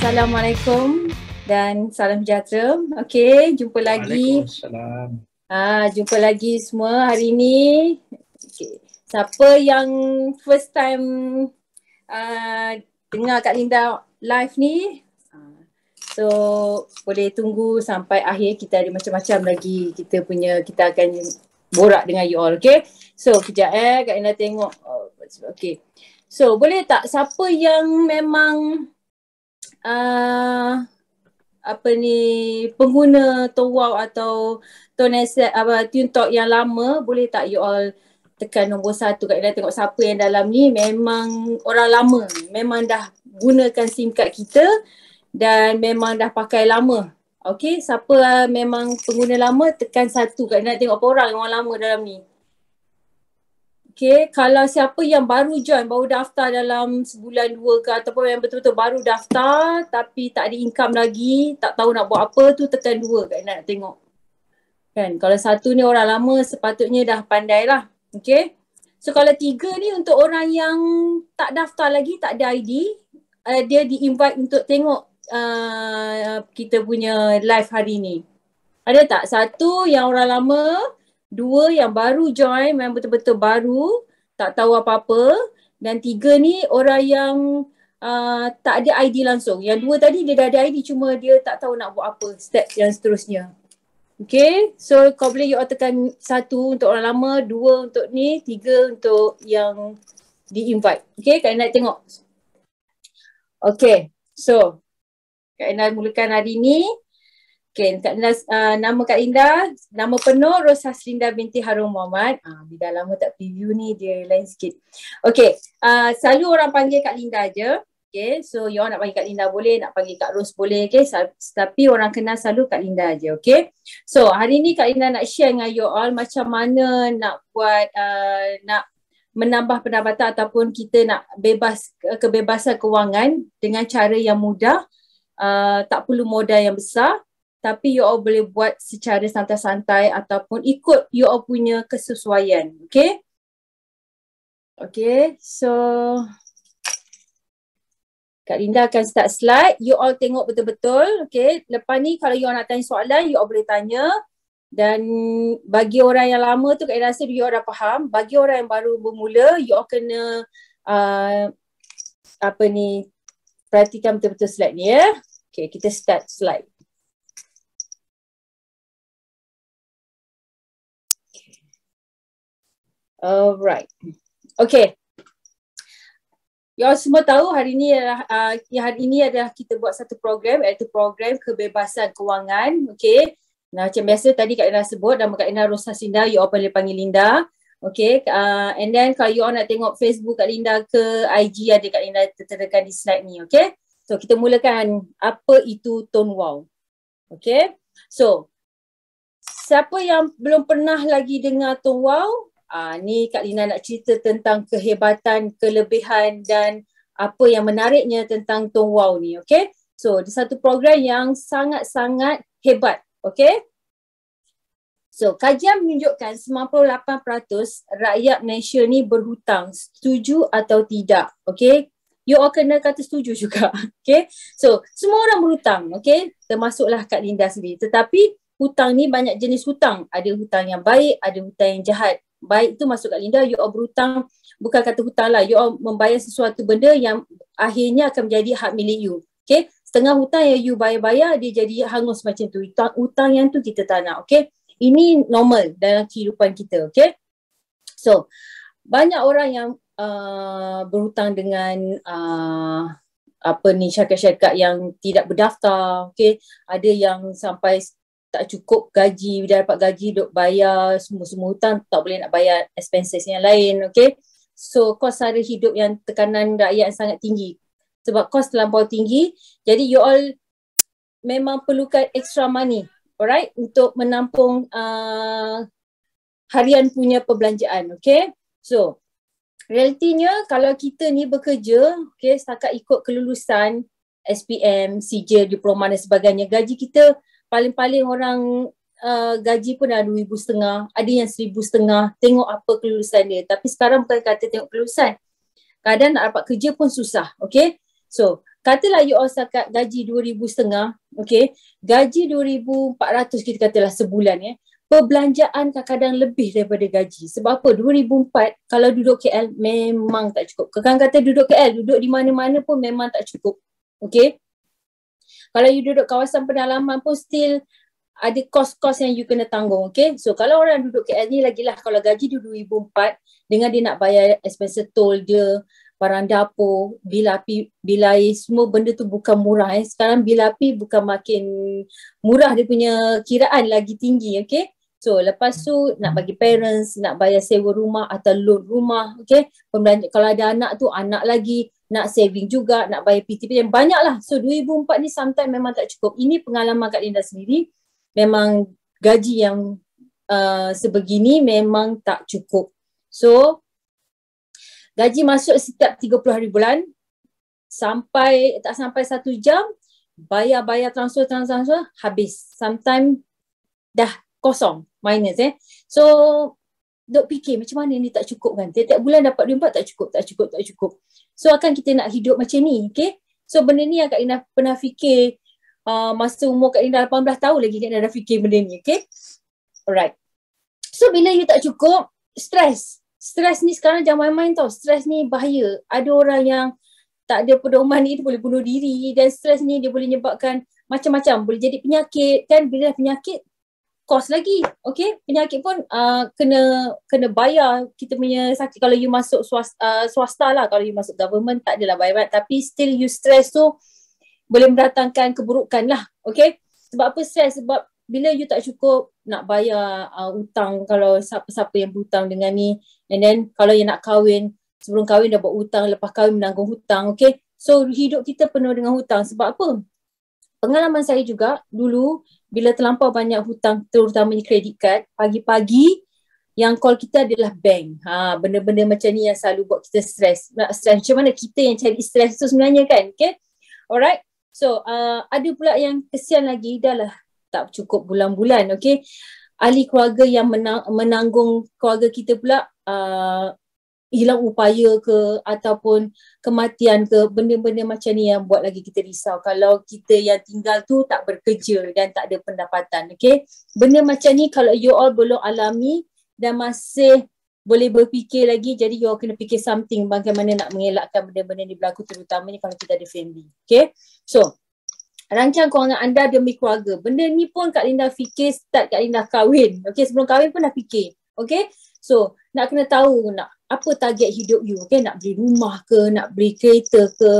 Assalamualaikum dan salam sejahtera. Okey, jumpa lagi. Waalaikumsalam. Ah, jumpa lagi semua hari ini. Okey. Siapa yang first time uh, dengar Kak Linda live ni? Ah, so, boleh tunggu sampai akhir kita ada macam-macam lagi kita punya kita akan borak dengan you all, Okay, So, kejap eh Kak Linda tengok. Oh, okey. So, boleh tak siapa yang memang Ah, apa ni pengguna Tawau atau Tonesset apa Tune yang lama boleh tak you all tekan nombor satu kat dalam tengok siapa yang dalam ni memang orang lama memang dah gunakan SIM card kita dan memang dah pakai lama Okay, siapa ah, memang pengguna lama tekan satu kat nak tengok apa orang yang orang lama dalam ni. Okay, kalau siapa yang baru join, baru daftar dalam sebulan dua ke ataupun yang betul-betul baru daftar tapi tak ada income lagi, tak tahu nak buat apa tu tekan dua kan nak tengok. Kan, kalau satu ni orang lama sepatutnya dah pandai lah. Okay, so kalau tiga ni untuk orang yang tak daftar lagi, tak ada ID, uh, eh, dia di-invite untuk tengok uh, kita punya live hari ni. Ada tak? Satu yang orang lama, Dua yang baru join memang betul-betul baru, tak tahu apa-apa. Dan tiga ni orang yang uh, tak ada ID langsung. Yang dua tadi dia dah ada ID cuma dia tak tahu nak buat apa step yang seterusnya. Okay, so kau boleh you tekan satu untuk orang lama, dua untuk ni, tiga untuk yang di-invite. Okay, Kak Inai tengok. Okay, so Kak Inai mulakan hari ni. Okay, tak Linda, uh, nama Kak Linda, nama penuh Rosas Linda binti Harun Muhammad. Uh, ah, dia lama tak preview ni, dia lain sikit. Okay, uh, selalu orang panggil Kak Linda je. Okay, so you nak panggil Kak Linda boleh, nak panggil Kak Ros boleh. Okay, Sa- tapi orang kenal selalu Kak Linda je. Okay, so hari ni Kak Linda nak share dengan you all macam mana nak buat, uh, nak menambah pendapatan ataupun kita nak bebas kebebasan kewangan dengan cara yang mudah. Uh, tak perlu modal yang besar tapi you all boleh buat secara santai-santai ataupun ikut you all punya kesesuaian. Okay? Okay, so Kak Linda akan start slide. You all tengok betul-betul. Okay, lepas ni kalau you all nak tanya soalan, you all boleh tanya. Dan bagi orang yang lama tu, Kak rasa you all dah faham. Bagi orang yang baru bermula, you all kena uh, apa ni, perhatikan betul-betul slide ni ya. Okay, kita start slide. Alright. Okay. Yang semua tahu hari ini adalah uh, hari ini adalah kita buat satu program iaitu program kebebasan kewangan. Okay. Nah, macam biasa tadi Kak Ina sebut dan Kak Ina Rosa Sinda, you all boleh panggil Linda. Okay, uh, and then kalau you all nak tengok Facebook Kak Linda ke IG ada Kak Linda terterakan di slide ni, okay? So kita mulakan apa itu tone wow. Okay, so siapa yang belum pernah lagi dengar tone wow, Uh, ni Kak Lina nak cerita tentang kehebatan, kelebihan dan apa yang menariknya tentang Tong Wow ni, okay? So, dia satu program yang sangat-sangat hebat, okay? So, kajian menunjukkan 98% rakyat Malaysia ni berhutang, setuju atau tidak, okay? You all kena kata setuju juga, okay? So, semua orang berhutang, okay? Termasuklah Kak Linda sendiri. Tetapi, hutang ni banyak jenis hutang. Ada hutang yang baik, ada hutang yang jahat baik tu masuk kat Linda, you all berhutang bukan kata hutang lah, you all membayar sesuatu benda yang akhirnya akan menjadi hak milik you. Okay, setengah hutang yang you bayar-bayar dia jadi hangus macam tu. Hutang, hutang yang tu kita tak nak, okay. Ini normal dalam kehidupan kita, okay. So, banyak orang yang uh, berhutang dengan uh, apa ni syarikat-syarikat yang tidak berdaftar okey ada yang sampai tak cukup gaji bila dapat gaji duk bayar semua-semua hutang tak boleh nak bayar expenses yang lain okay? so kos sara hidup yang tekanan rakyat yang sangat tinggi sebab kos terlampau tinggi jadi you all memang perlukan extra money alright untuk menampung uh, harian punya perbelanjaan okay? so realitinya kalau kita ni bekerja okey setakat ikut kelulusan SPM, CJ, diploma dan sebagainya gaji kita paling-paling orang uh, gaji pun ada ribu setengah, ada yang seribu setengah, tengok apa kelulusan dia. Tapi sekarang bukan kata tengok kelulusan. Kadang nak dapat kerja pun susah, okay? So, katalah you all sakat gaji dua ribu setengah, okay? Gaji dua ribu empat ratus kita katalah sebulan, ya? Yeah? Perbelanjaan kadang-kadang lebih daripada gaji. Sebab apa? Dua ribu empat, kalau duduk KL memang tak cukup. Kekan kata duduk KL, duduk di mana-mana pun memang tak cukup. Okay? Kalau you duduk kawasan pendalaman pun still ada kos-kos yang you kena tanggung. Okay. So kalau orang duduk KL ni lah, kalau gaji dia RM2,004 dengan dia nak bayar expense toll dia, barang dapur, bil api, bil air, semua benda tu bukan murah. Eh. Sekarang bil api bukan makin murah dia punya kiraan lagi tinggi. Okay. So lepas tu nak bagi parents, nak bayar sewa rumah atau loan rumah. Okay. Pembelanja, kalau ada anak tu anak lagi nak saving juga, nak bayar PTP yang banyak lah. So 2004 ni sometimes memang tak cukup. Ini pengalaman Kak Linda sendiri, memang gaji yang uh, sebegini memang tak cukup. So gaji masuk setiap 30 hari bulan, sampai tak sampai satu jam, bayar-bayar transfer-transfer habis. Sometimes dah kosong minus eh. So dok fikir macam mana ni tak cukup kan. Tiap-tiap bulan dapat RM4 tak cukup, tak cukup. Tak cukup. So akan kita nak hidup macam ni, okay? So benda ni yang Kak Lina pernah fikir uh, masa umur Kak Lina 18 tahun lagi Kak Lina dah fikir benda ni, okay? Alright. So bila you tak cukup, stress. Stress ni sekarang jangan main-main tau. stress ni bahaya. Ada orang yang tak ada pedoman ni dia boleh bunuh diri dan stress ni dia boleh menyebabkan macam-macam. Boleh jadi penyakit kan bila penyakit kos lagi okay penyakit pun uh, kena kena bayar kita punya sakit kalau you masuk swasta, uh, swasta lah kalau you masuk government tak adalah bayar tapi still you stress tu boleh mendatangkan keburukan lah okay sebab apa stress sebab bila you tak cukup nak bayar uh, hutang kalau siapa-siapa yang berhutang dengan ni and then kalau yang nak kahwin sebelum kahwin dah buat hutang lepas kahwin menanggung hutang okay so hidup kita penuh dengan hutang sebab apa pengalaman saya juga dulu bila terlampau banyak hutang terutamanya kredit card pagi-pagi yang call kita adalah bank. Ha, benda-benda macam ni yang selalu buat kita stres. Nak stres macam mana kita yang cari stres tu sebenarnya kan? Okay? Alright. So, uh, ada pula yang kesian lagi dah lah tak cukup bulan-bulan, Okay, Ahli keluarga yang menang- menanggung keluarga kita pula uh, hilang upaya ke ataupun kematian ke benda-benda macam ni yang buat lagi kita risau kalau kita yang tinggal tu tak bekerja dan tak ada pendapatan okey benda macam ni kalau you all belum alami dan masih boleh berfikir lagi jadi you all kena fikir something bagaimana nak mengelakkan benda-benda ni berlaku terutamanya kalau kita ada family okey so rancang kewangan anda demi keluarga benda ni pun Kak Linda fikir start Kak Linda kahwin okay? sebelum kahwin pun dah fikir okay? So nak kena tahu nak apa target hidup you okay? Nak beli rumah ke, nak beli kereta ke,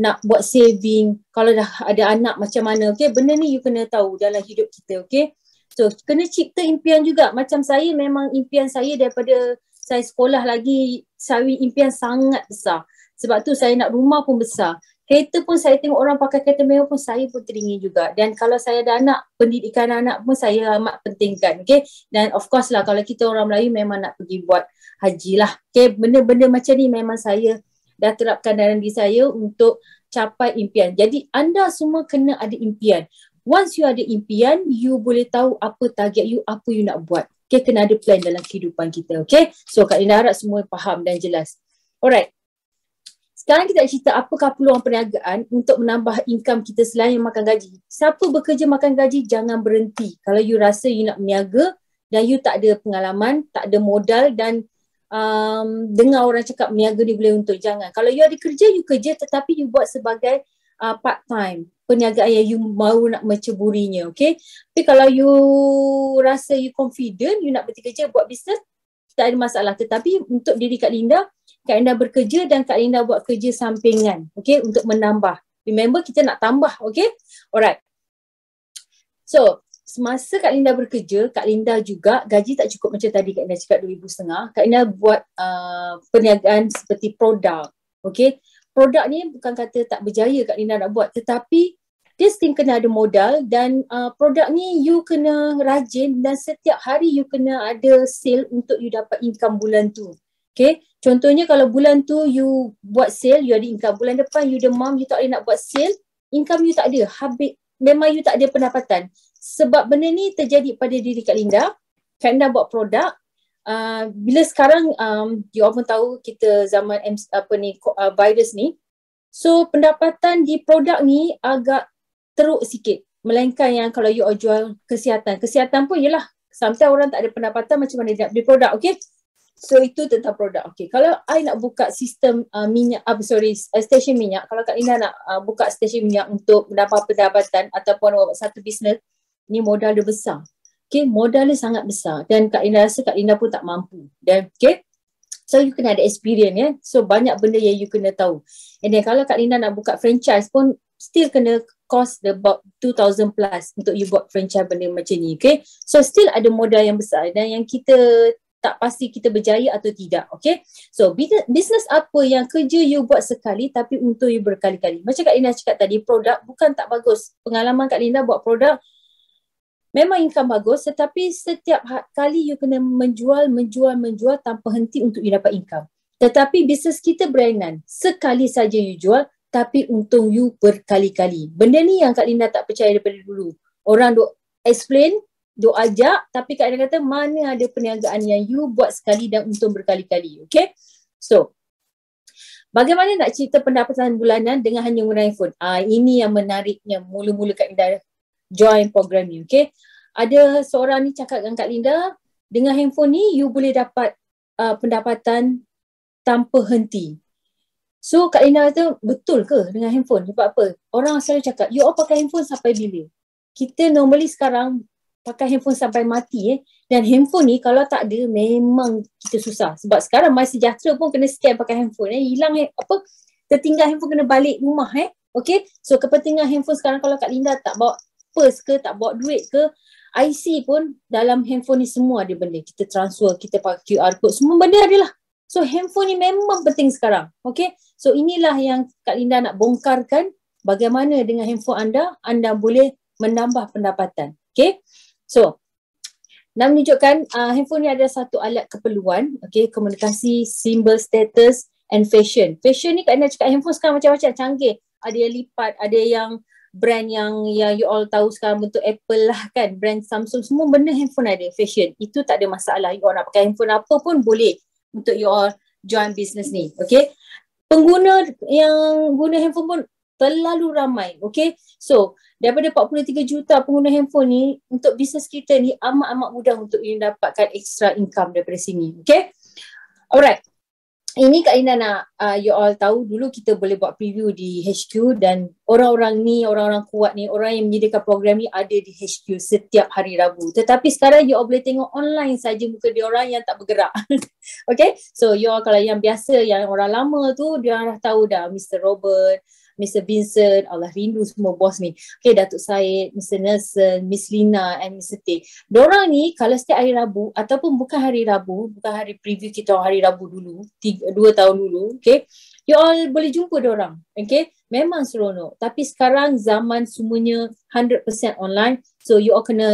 nak buat saving Kalau dah ada anak macam mana okay? Benda ni you kena tahu dalam hidup kita okay? So kena cipta impian juga Macam saya memang impian saya daripada saya sekolah lagi Saya impian sangat besar sebab tu saya nak rumah pun besar kereta pun saya tengok orang pakai kereta mewah pun saya pun teringin juga dan kalau saya ada anak pendidikan anak pun saya amat pentingkan okay? dan of course lah kalau kita orang Melayu memang nak pergi buat haji lah okay? benda-benda macam ni memang saya dah terapkan dalam diri saya untuk capai impian jadi anda semua kena ada impian once you ada impian you boleh tahu apa target you apa you nak buat okay? kena ada plan dalam kehidupan kita okay? so Kak Lina harap semua faham dan jelas alright sekarang kita nak cerita apakah peluang perniagaan untuk menambah income kita selain makan gaji. Siapa bekerja makan gaji, jangan berhenti. Kalau you rasa you nak meniaga dan you tak ada pengalaman, tak ada modal dan um, dengar orang cakap meniaga ni boleh untuk, jangan. Kalau you ada kerja, you kerja tetapi you buat sebagai uh, part time. Perniagaan yang you mahu nak menceburinya, okay. Tapi kalau you rasa you confident, you nak berhenti kerja, buat bisnes, tak ada masalah tetapi untuk diri Kak Linda Kak Linda bekerja dan Kak Linda buat kerja sampingan okey untuk menambah remember kita nak tambah okey alright so semasa Kak Linda bekerja Kak Linda juga gaji tak cukup macam tadi Kak Linda cakap 2500 Kak Linda buat uh, perniagaan seperti produk okey produk ni bukan kata tak berjaya Kak Linda nak buat tetapi this thing kena ada modal dan uh, produk ni you kena rajin dan setiap hari you kena ada sale untuk you dapat income bulan tu. Okay, contohnya kalau bulan tu you buat sale, you ada income. Bulan depan you demam, you tak boleh nak buat sale, income you tak ada. Habis, memang you tak ada pendapatan. Sebab benda ni terjadi pada diri Kak Linda. Kak Linda buat produk, Uh, bila sekarang um, you all pun tahu kita zaman apa ni uh, virus ni so pendapatan di produk ni agak teruk sikit melainkan yang kalau you all jual kesihatan kesihatan pun ialah sampai orang tak ada pendapatan macam mana dia beli produk okay so itu tentang produk okey kalau I nak buka sistem uh, minyak uh, sorry uh, stesen minyak kalau Kak Ina nak uh, buka stesen minyak untuk mendapat pendapatan ataupun buat satu bisnes ni modal dia besar okey modal dia sangat besar dan Kak Ina rasa Kak Ina pun tak mampu dan okey So you kena ada experience ya. Yeah? So banyak benda yang you kena tahu. And then kalau Kak ina nak buka franchise pun still kena cost about 2000 plus untuk you buat franchise benda macam ni okay so still ada modal yang besar dan yang kita tak pasti kita berjaya atau tidak okay so business apa yang kerja you buat sekali tapi untuk you berkali-kali macam Kak Linda cakap tadi produk bukan tak bagus pengalaman Kak Linda buat produk Memang income bagus tetapi setiap ha-, kali you kena menjual, menjual, menjual tanpa henti untuk you dapat income. Tetapi bisnes kita berainan. Sekali saja you jual, tapi untung you berkali-kali. Benda ni yang Kak Linda tak percaya daripada dulu. Orang duk explain, duk ajak tapi Kak Linda kata mana ada perniagaan yang you buat sekali dan untung berkali-kali. Okay? So, bagaimana nak cerita pendapatan bulanan dengan hanya menggunakan phone? Ah, ini yang menariknya mula-mula Kak Linda join program ni. Okay? Ada seorang ni cakap dengan Kak Linda, dengan handphone ni you boleh dapat uh, pendapatan tanpa henti. So Kak Lina kata betul ke dengan handphone? Sebab apa? Orang selalu cakap you all pakai handphone sampai bila? Kita normally sekarang pakai handphone sampai mati eh. Dan handphone ni kalau tak ada memang kita susah. Sebab sekarang masih sejahtera pun kena scan pakai handphone eh. Hilang eh, apa? Tertinggal handphone kena balik rumah eh. Okay? So kepentingan handphone sekarang kalau Kak Linda tak bawa purse ke, tak bawa duit ke, IC pun dalam handphone ni semua ada benda. Kita transfer, kita pakai QR code, semua benda adalah. So handphone ni memang penting sekarang. Okay? So inilah yang Kak Linda nak bongkarkan bagaimana dengan handphone anda, anda boleh menambah pendapatan. Okay. So, nak menunjukkan uh, handphone ni ada satu alat keperluan. Okay, komunikasi, simbol status and fashion. Fashion ni Kak Linda cakap handphone sekarang macam-macam canggih. Ada yang lipat, ada yang brand yang yang you all tahu sekarang bentuk Apple lah kan brand Samsung semua benda handphone ada fashion itu tak ada masalah you all nak pakai handphone apa pun boleh untuk you all join business ni okay pengguna yang guna handphone pun terlalu ramai. Okay. So, daripada 43 juta pengguna handphone ni, untuk bisnes kita ni amat-amat mudah untuk ingin dapatkan extra income daripada sini. Okay. Alright ini Kak Lina nak uh, you all tahu dulu kita boleh buat preview di HQ dan orang-orang ni, orang-orang kuat ni, orang yang menyediakan program ni ada di HQ setiap hari Rabu. Tetapi sekarang you all boleh tengok online saja muka dia orang yang tak bergerak. okay, so you all kalau yang biasa, yang orang lama tu, dia orang dah tahu dah Mr. Robert, Mr. Vincent, Allah rindu semua bos ni. Okay, Datuk Syed, Mr. Nelson, Miss Lina and Mr. Teh. Diorang ni kalau setiap hari Rabu ataupun bukan hari Rabu, bukan hari preview kita hari Rabu dulu, tiga, dua tahun dulu, okay. You all boleh jumpa diorang, okay. Memang seronok. Tapi sekarang zaman semuanya 100% online. So you all kena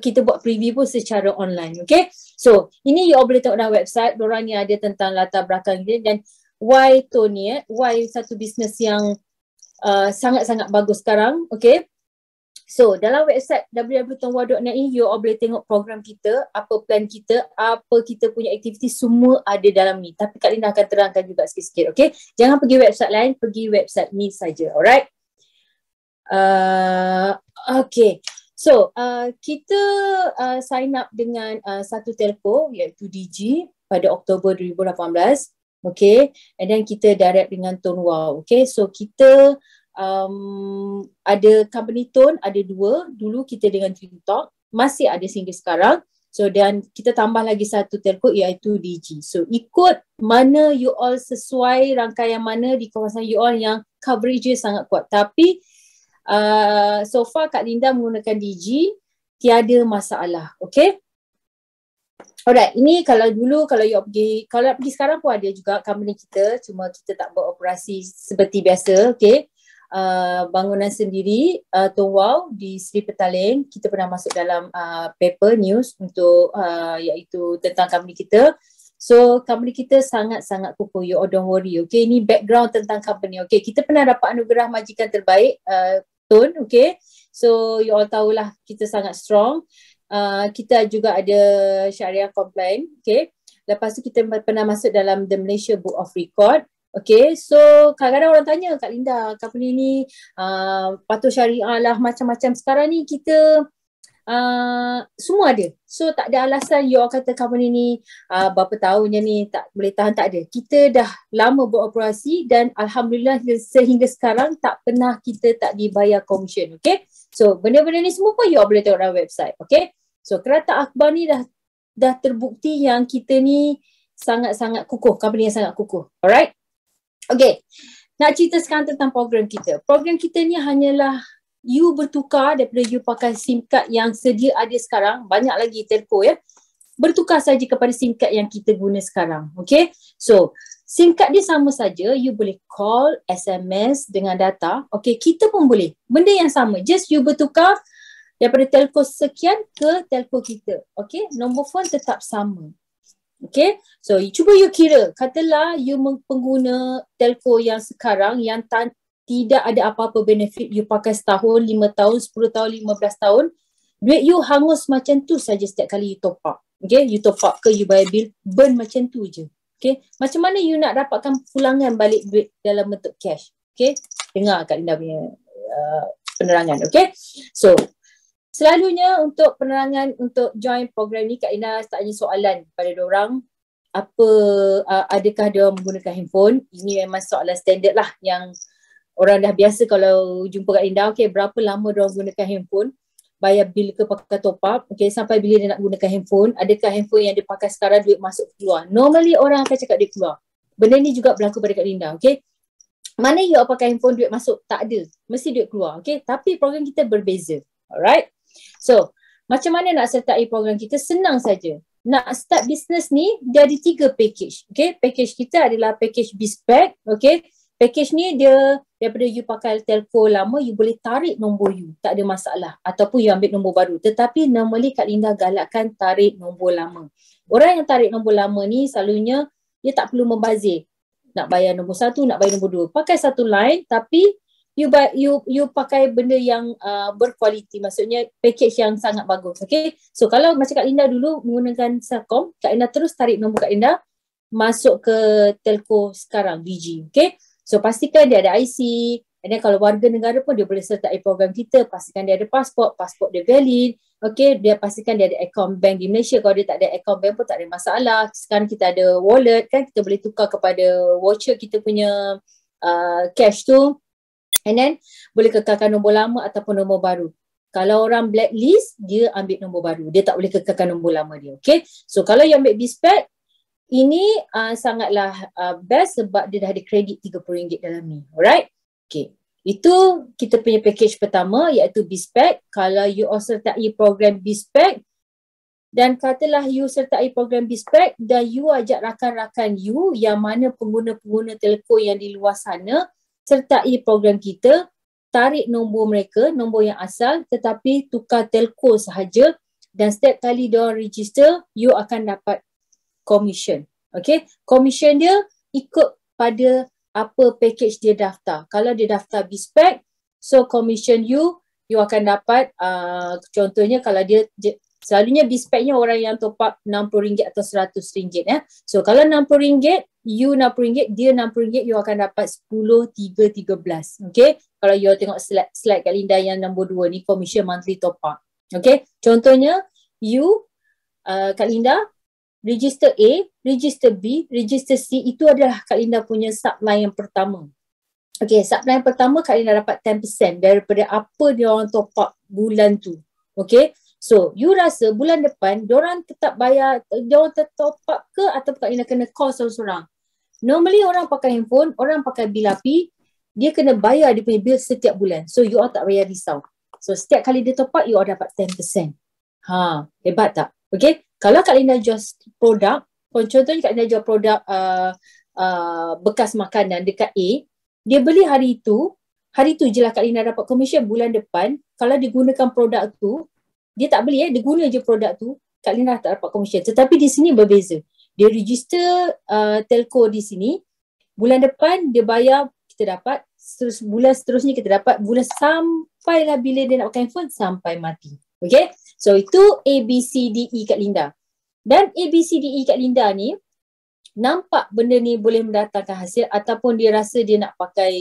kita buat preview pun secara online, okay. So ini you all boleh tengok dalam website, diorang ni ada tentang latar belakang dia dan why Tony eh why satu bisnes yang uh, sangat-sangat bagus sekarang okay so dalam website www.tonwa.net ni you all boleh tengok program kita apa plan kita apa kita punya aktiviti semua ada dalam ni tapi Kak Linda akan terangkan juga sikit-sikit okay jangan pergi website lain pergi website ni saja alright uh, okay So, uh, kita uh, sign up dengan uh, satu telco iaitu DG pada Oktober 2018. Okay, and then kita direct dengan Tone Wow. Okay, so kita um, ada company Tone, ada dua. Dulu kita dengan talk masih ada sehingga sekarang. So dan kita tambah lagi satu telco iaitu DG. So ikut mana you all sesuai rangkaian mana di kawasan you all yang coverage sangat kuat. Tapi uh, so far Kak Linda menggunakan DG tiada masalah. Okay. Alright, ini kalau dulu kalau you pergi, kalau you pergi sekarang pun ada juga company kita, cuma kita tak buat operasi seperti biasa, okay. Uh, bangunan sendiri, uh, Tong Wow di Sri Petaling, kita pernah masuk dalam uh, paper news untuk uh, iaitu tentang company kita. So company kita sangat-sangat kukuh, you all don't worry, okay. Ini background tentang company, okay. Kita pernah dapat anugerah majikan terbaik, uh, Tone, okay. So you all tahulah kita sangat strong uh, kita juga ada syariah compliant okay lepas tu kita pernah masuk dalam the Malaysia Book of Record Okay, so kadang-kadang orang tanya Kak Linda, company ni uh, patuh syariah lah macam-macam. Sekarang ni kita uh, semua ada. So tak ada alasan you all kata company ni uh, berapa tahunnya ni tak boleh tahan, tak ada. Kita dah lama beroperasi dan Alhamdulillah sehingga sekarang tak pernah kita tak dibayar komisen. Okay, So benda-benda ni semua pun you all boleh tengok dalam website. Okay. So kereta akhbar ni dah dah terbukti yang kita ni sangat-sangat kukuh. Company yang sangat kukuh. Alright. Okay. Nak cerita sekarang tentang program kita. Program kita ni hanyalah you bertukar daripada you pakai SIM card yang sedia ada sekarang. Banyak lagi telco ya. Bertukar saja kepada SIM card yang kita guna sekarang. Okay. So Singkat dia sama saja, you boleh call, SMS dengan data. Okay, kita pun boleh. Benda yang sama. Just you bertukar daripada telco sekian ke telco kita. Okay, nombor phone tetap sama. Okay, so you, cuba you kira. Katalah you pengguna telco yang sekarang yang tan tidak ada apa-apa benefit you pakai setahun, lima tahun, sepuluh tahun, lima belas tahun. Duit you hangus macam tu saja setiap kali you top up. Okay, you top up ke you bayar bill, burn macam tu je. Okay. Macam mana you nak dapatkan pulangan balik duit dalam bentuk cash? Okay. Dengar Kak Linda punya uh, penerangan. Okay. So, selalunya untuk penerangan untuk join program ni, Kak Linda tanya soalan pada orang apa uh, adakah dia menggunakan handphone ini memang soalan standard lah yang orang dah biasa kalau jumpa kat Linda okey berapa lama dia menggunakan handphone bayar bil ke pakai top up okay, sampai bila dia nak gunakan handphone adakah handphone yang dia pakai sekarang duit masuk keluar normally orang akan cakap duit keluar benda ni juga berlaku pada Kak Linda okay? mana you pakai handphone duit masuk tak ada mesti duit keluar okay? tapi program kita berbeza alright so macam mana nak sertai program kita senang saja nak start business ni dia ada tiga package okay? package kita adalah package bispack okay Package ni dia daripada you pakai telco lama, you boleh tarik nombor you. Tak ada masalah. Ataupun you ambil nombor baru. Tetapi normally Kak Linda galakkan tarik nombor lama. Orang yang tarik nombor lama ni selalunya dia tak perlu membazir. Nak bayar nombor satu, nak bayar nombor dua. Pakai satu line tapi you buy, you you pakai benda yang uh, berkualiti. Maksudnya package yang sangat bagus. Okay. So kalau macam Kak Linda dulu menggunakan Selcom, Kak Linda terus tarik nombor Kak Linda masuk ke telco sekarang, BG. Okay. So pastikan dia ada IC and then kalau warga negara pun dia boleh sertai program kita pastikan dia ada pasport, pasport dia valid Okay, dia pastikan dia ada account bank di Malaysia. Kalau dia tak ada account bank pun tak ada masalah. Sekarang kita ada wallet kan, kita boleh tukar kepada voucher kita punya uh, cash tu. And then boleh kekalkan nombor lama ataupun nombor baru. Kalau orang blacklist, dia ambil nombor baru. Dia tak boleh kekalkan nombor lama dia. Okay, so kalau you ambil BISPAC, ini uh, sangatlah uh, best sebab dia dah ada kredit RM30 dalam ni. Alright? Okay. Itu kita punya package pertama iaitu BISPEC. Kalau you all sertai program BISPEC dan katalah you sertai program BISPEC dan you ajak rakan-rakan you yang mana pengguna-pengguna telefon yang di luar sana sertai program kita, tarik nombor mereka, nombor yang asal tetapi tukar telco sahaja dan setiap kali dia register, you akan dapat commission. Okay, commission dia ikut pada apa package dia daftar. Kalau dia daftar bespec, so commission you, you akan dapat uh, contohnya kalau dia, dia selalunya bespecnya orang yang top up RM60 atau RM100. Eh. So kalau RM60, you RM60, dia RM60, you akan dapat 10, RM3, 13. Okay, kalau you tengok slide, slide kat Linda yang nombor dua ni, commission monthly top up. Okay, contohnya you, uh, Kak Linda, register A, register B, register C itu adalah Kak Linda punya subline yang pertama. Okay, subline pertama Kak Linda dapat 10% daripada apa dia orang top up bulan tu. Okay, so you rasa bulan depan dia orang tetap bayar, dia orang tetap top up ke atau Kak Linda kena call seorang-seorang? Normally orang pakai handphone, orang pakai bil api, dia kena bayar dia punya bil setiap bulan. So you all tak payah risau. So setiap kali dia top up, you all dapat 10%. Ha, hebat tak? Okay, kalau Kak Lina jual produk, contohnya Kak Lina jual produk uh, uh, bekas makanan dekat A, dia beli hari itu, hari itu je lah Kak Lina dapat komisen bulan depan, kalau dia gunakan produk tu, dia tak beli eh, dia guna je produk tu, Kak Lina tak dapat komisen. Tetapi di sini berbeza. Dia register uh, telco di sini, bulan depan dia bayar, kita dapat, terus bulan seterusnya kita dapat, bulan sampai lah bila dia nak pakai phone sampai mati. Okay? So itu A, B, C, D, E kat Linda. Dan A, B, C, D, E kat Linda ni nampak benda ni boleh mendatangkan hasil ataupun dia rasa dia nak pakai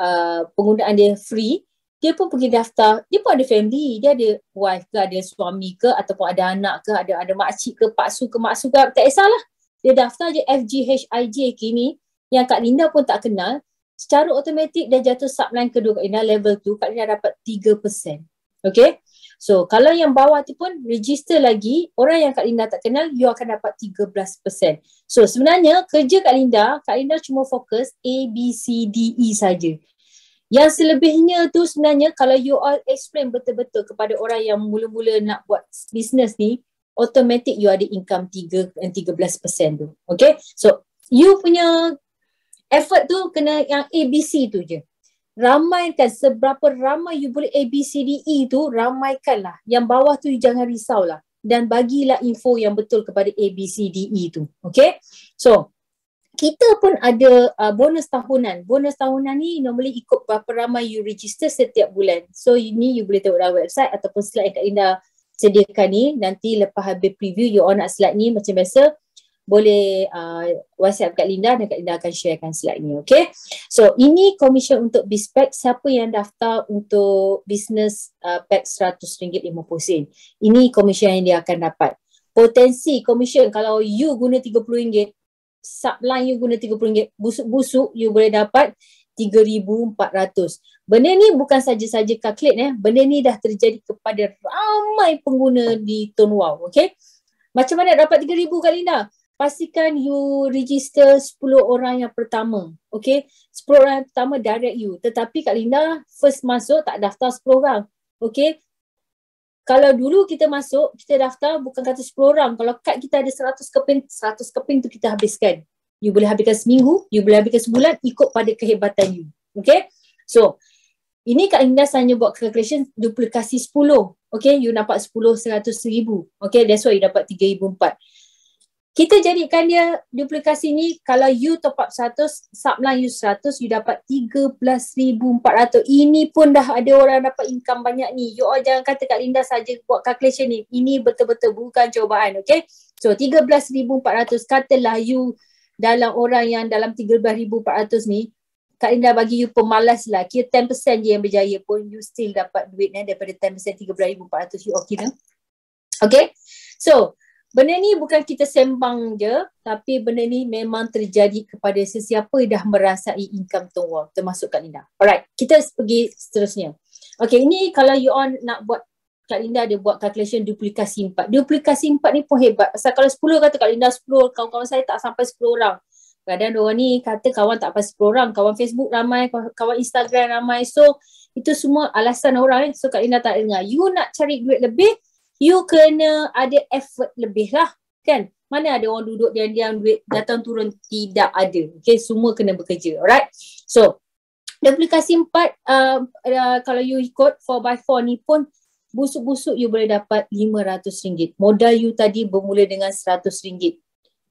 uh, penggunaan dia free, dia pun pergi daftar, dia pun ada family, dia ada wife ke, ada suami ke, ataupun ada anak ke, ada ada makcik ke, paksu ke, maksu ke, tak kisahlah. Dia daftar je FGHIJ kini, yang Kak Linda pun tak kenal, secara automatik dia jatuh subline kedua Kak Linda, level tu, Kak Linda dapat 3%. Okay, So kalau yang bawah tu pun register lagi, orang yang Kak Linda tak kenal, you akan dapat 13%. So sebenarnya kerja Kak Linda, Kak Linda cuma fokus A, B, C, D, E saja. Yang selebihnya tu sebenarnya kalau you all explain betul-betul kepada orang yang mula-mula nak buat bisnes ni, automatic you ada income 3 and 13% tu. Okay? So you punya effort tu kena yang A B C tu je ramaikan seberapa ramai you boleh A, B, C, D, E tu ramaikanlah. Yang bawah tu you jangan lah dan bagilah info yang betul kepada A, B, C, D, E tu. Okay? So, kita pun ada uh, bonus tahunan. Bonus tahunan ni normally ikut berapa ramai you register setiap bulan. So, ini you boleh tengok dalam website ataupun slide yang Kak Linda sediakan ni. Nanti lepas habis preview, you all nak slide ni macam biasa boleh uh, WhatsApp kat Linda dan kat Linda akan sharekan slide ni okay? So ini commission untuk bispek siapa yang daftar untuk business uh, pack RM100.50. Ini commission yang dia akan dapat. Potensi commission kalau you guna RM30, subline you guna RM30, busuk-busuk you boleh dapat 3400. Benda ni bukan saja-saja calculate eh. Benda ni dah terjadi kepada ramai pengguna di Tone okay? Macam mana dapat 3000 kali Linda? pastikan you register 10 orang yang pertama. Okay. 10 orang yang pertama direct you. Tetapi Kak Linda first masuk tak daftar 10 orang. Okay. Kalau dulu kita masuk, kita daftar bukan kata 10 orang. Kalau kad kita ada 100 keping, 100 keping tu kita habiskan. You boleh habiskan seminggu, you boleh habiskan sebulan ikut pada kehebatan you. Okay. So, ini Kak Linda hanya buat calculation duplikasi 10. Okay, you dapat 10, 100 ribu. Okay, that's why you dapat 3 ribu 4 kita jadikan dia duplikasi ni kalau you top up 100 subline you 100 you dapat 13400 ini pun dah ada orang dapat income banyak ni you all jangan kata kat Linda saja buat calculation ni ini betul-betul bukan cubaan okay so 13400 katalah you dalam orang yang dalam 13400 ni Kak Linda bagi you pemalas lah kira 10% je yang berjaya pun you still dapat duit ni daripada 10% 13400 you all kira okay so benda ni bukan kita sembang je tapi benda ni memang terjadi kepada sesiapa yang dah merasai income to wall termasuk Kak Linda. Alright, kita pergi seterusnya. Okay, ini kalau you all nak buat Kak Linda ada buat calculation duplikasi empat. Duplikasi empat ni pun hebat. Pasal kalau sepuluh kata Kak Linda sepuluh, kawan-kawan saya tak sampai sepuluh orang. Kadang-kadang orang ni kata kawan tak sampai sepuluh orang. Kawan Facebook ramai, kawan Instagram ramai. So, itu semua alasan orang eh. So, Kak Linda tak dengar. You nak cari duit lebih, you kena ada effort lebih lah kan mana ada orang duduk dan diam duit datang turun tidak ada okay semua kena bekerja alright so duplikasi empat uh, uh, kalau you ikut 4x4 ni pun busuk-busuk you boleh dapat RM500 modal you tadi bermula dengan RM100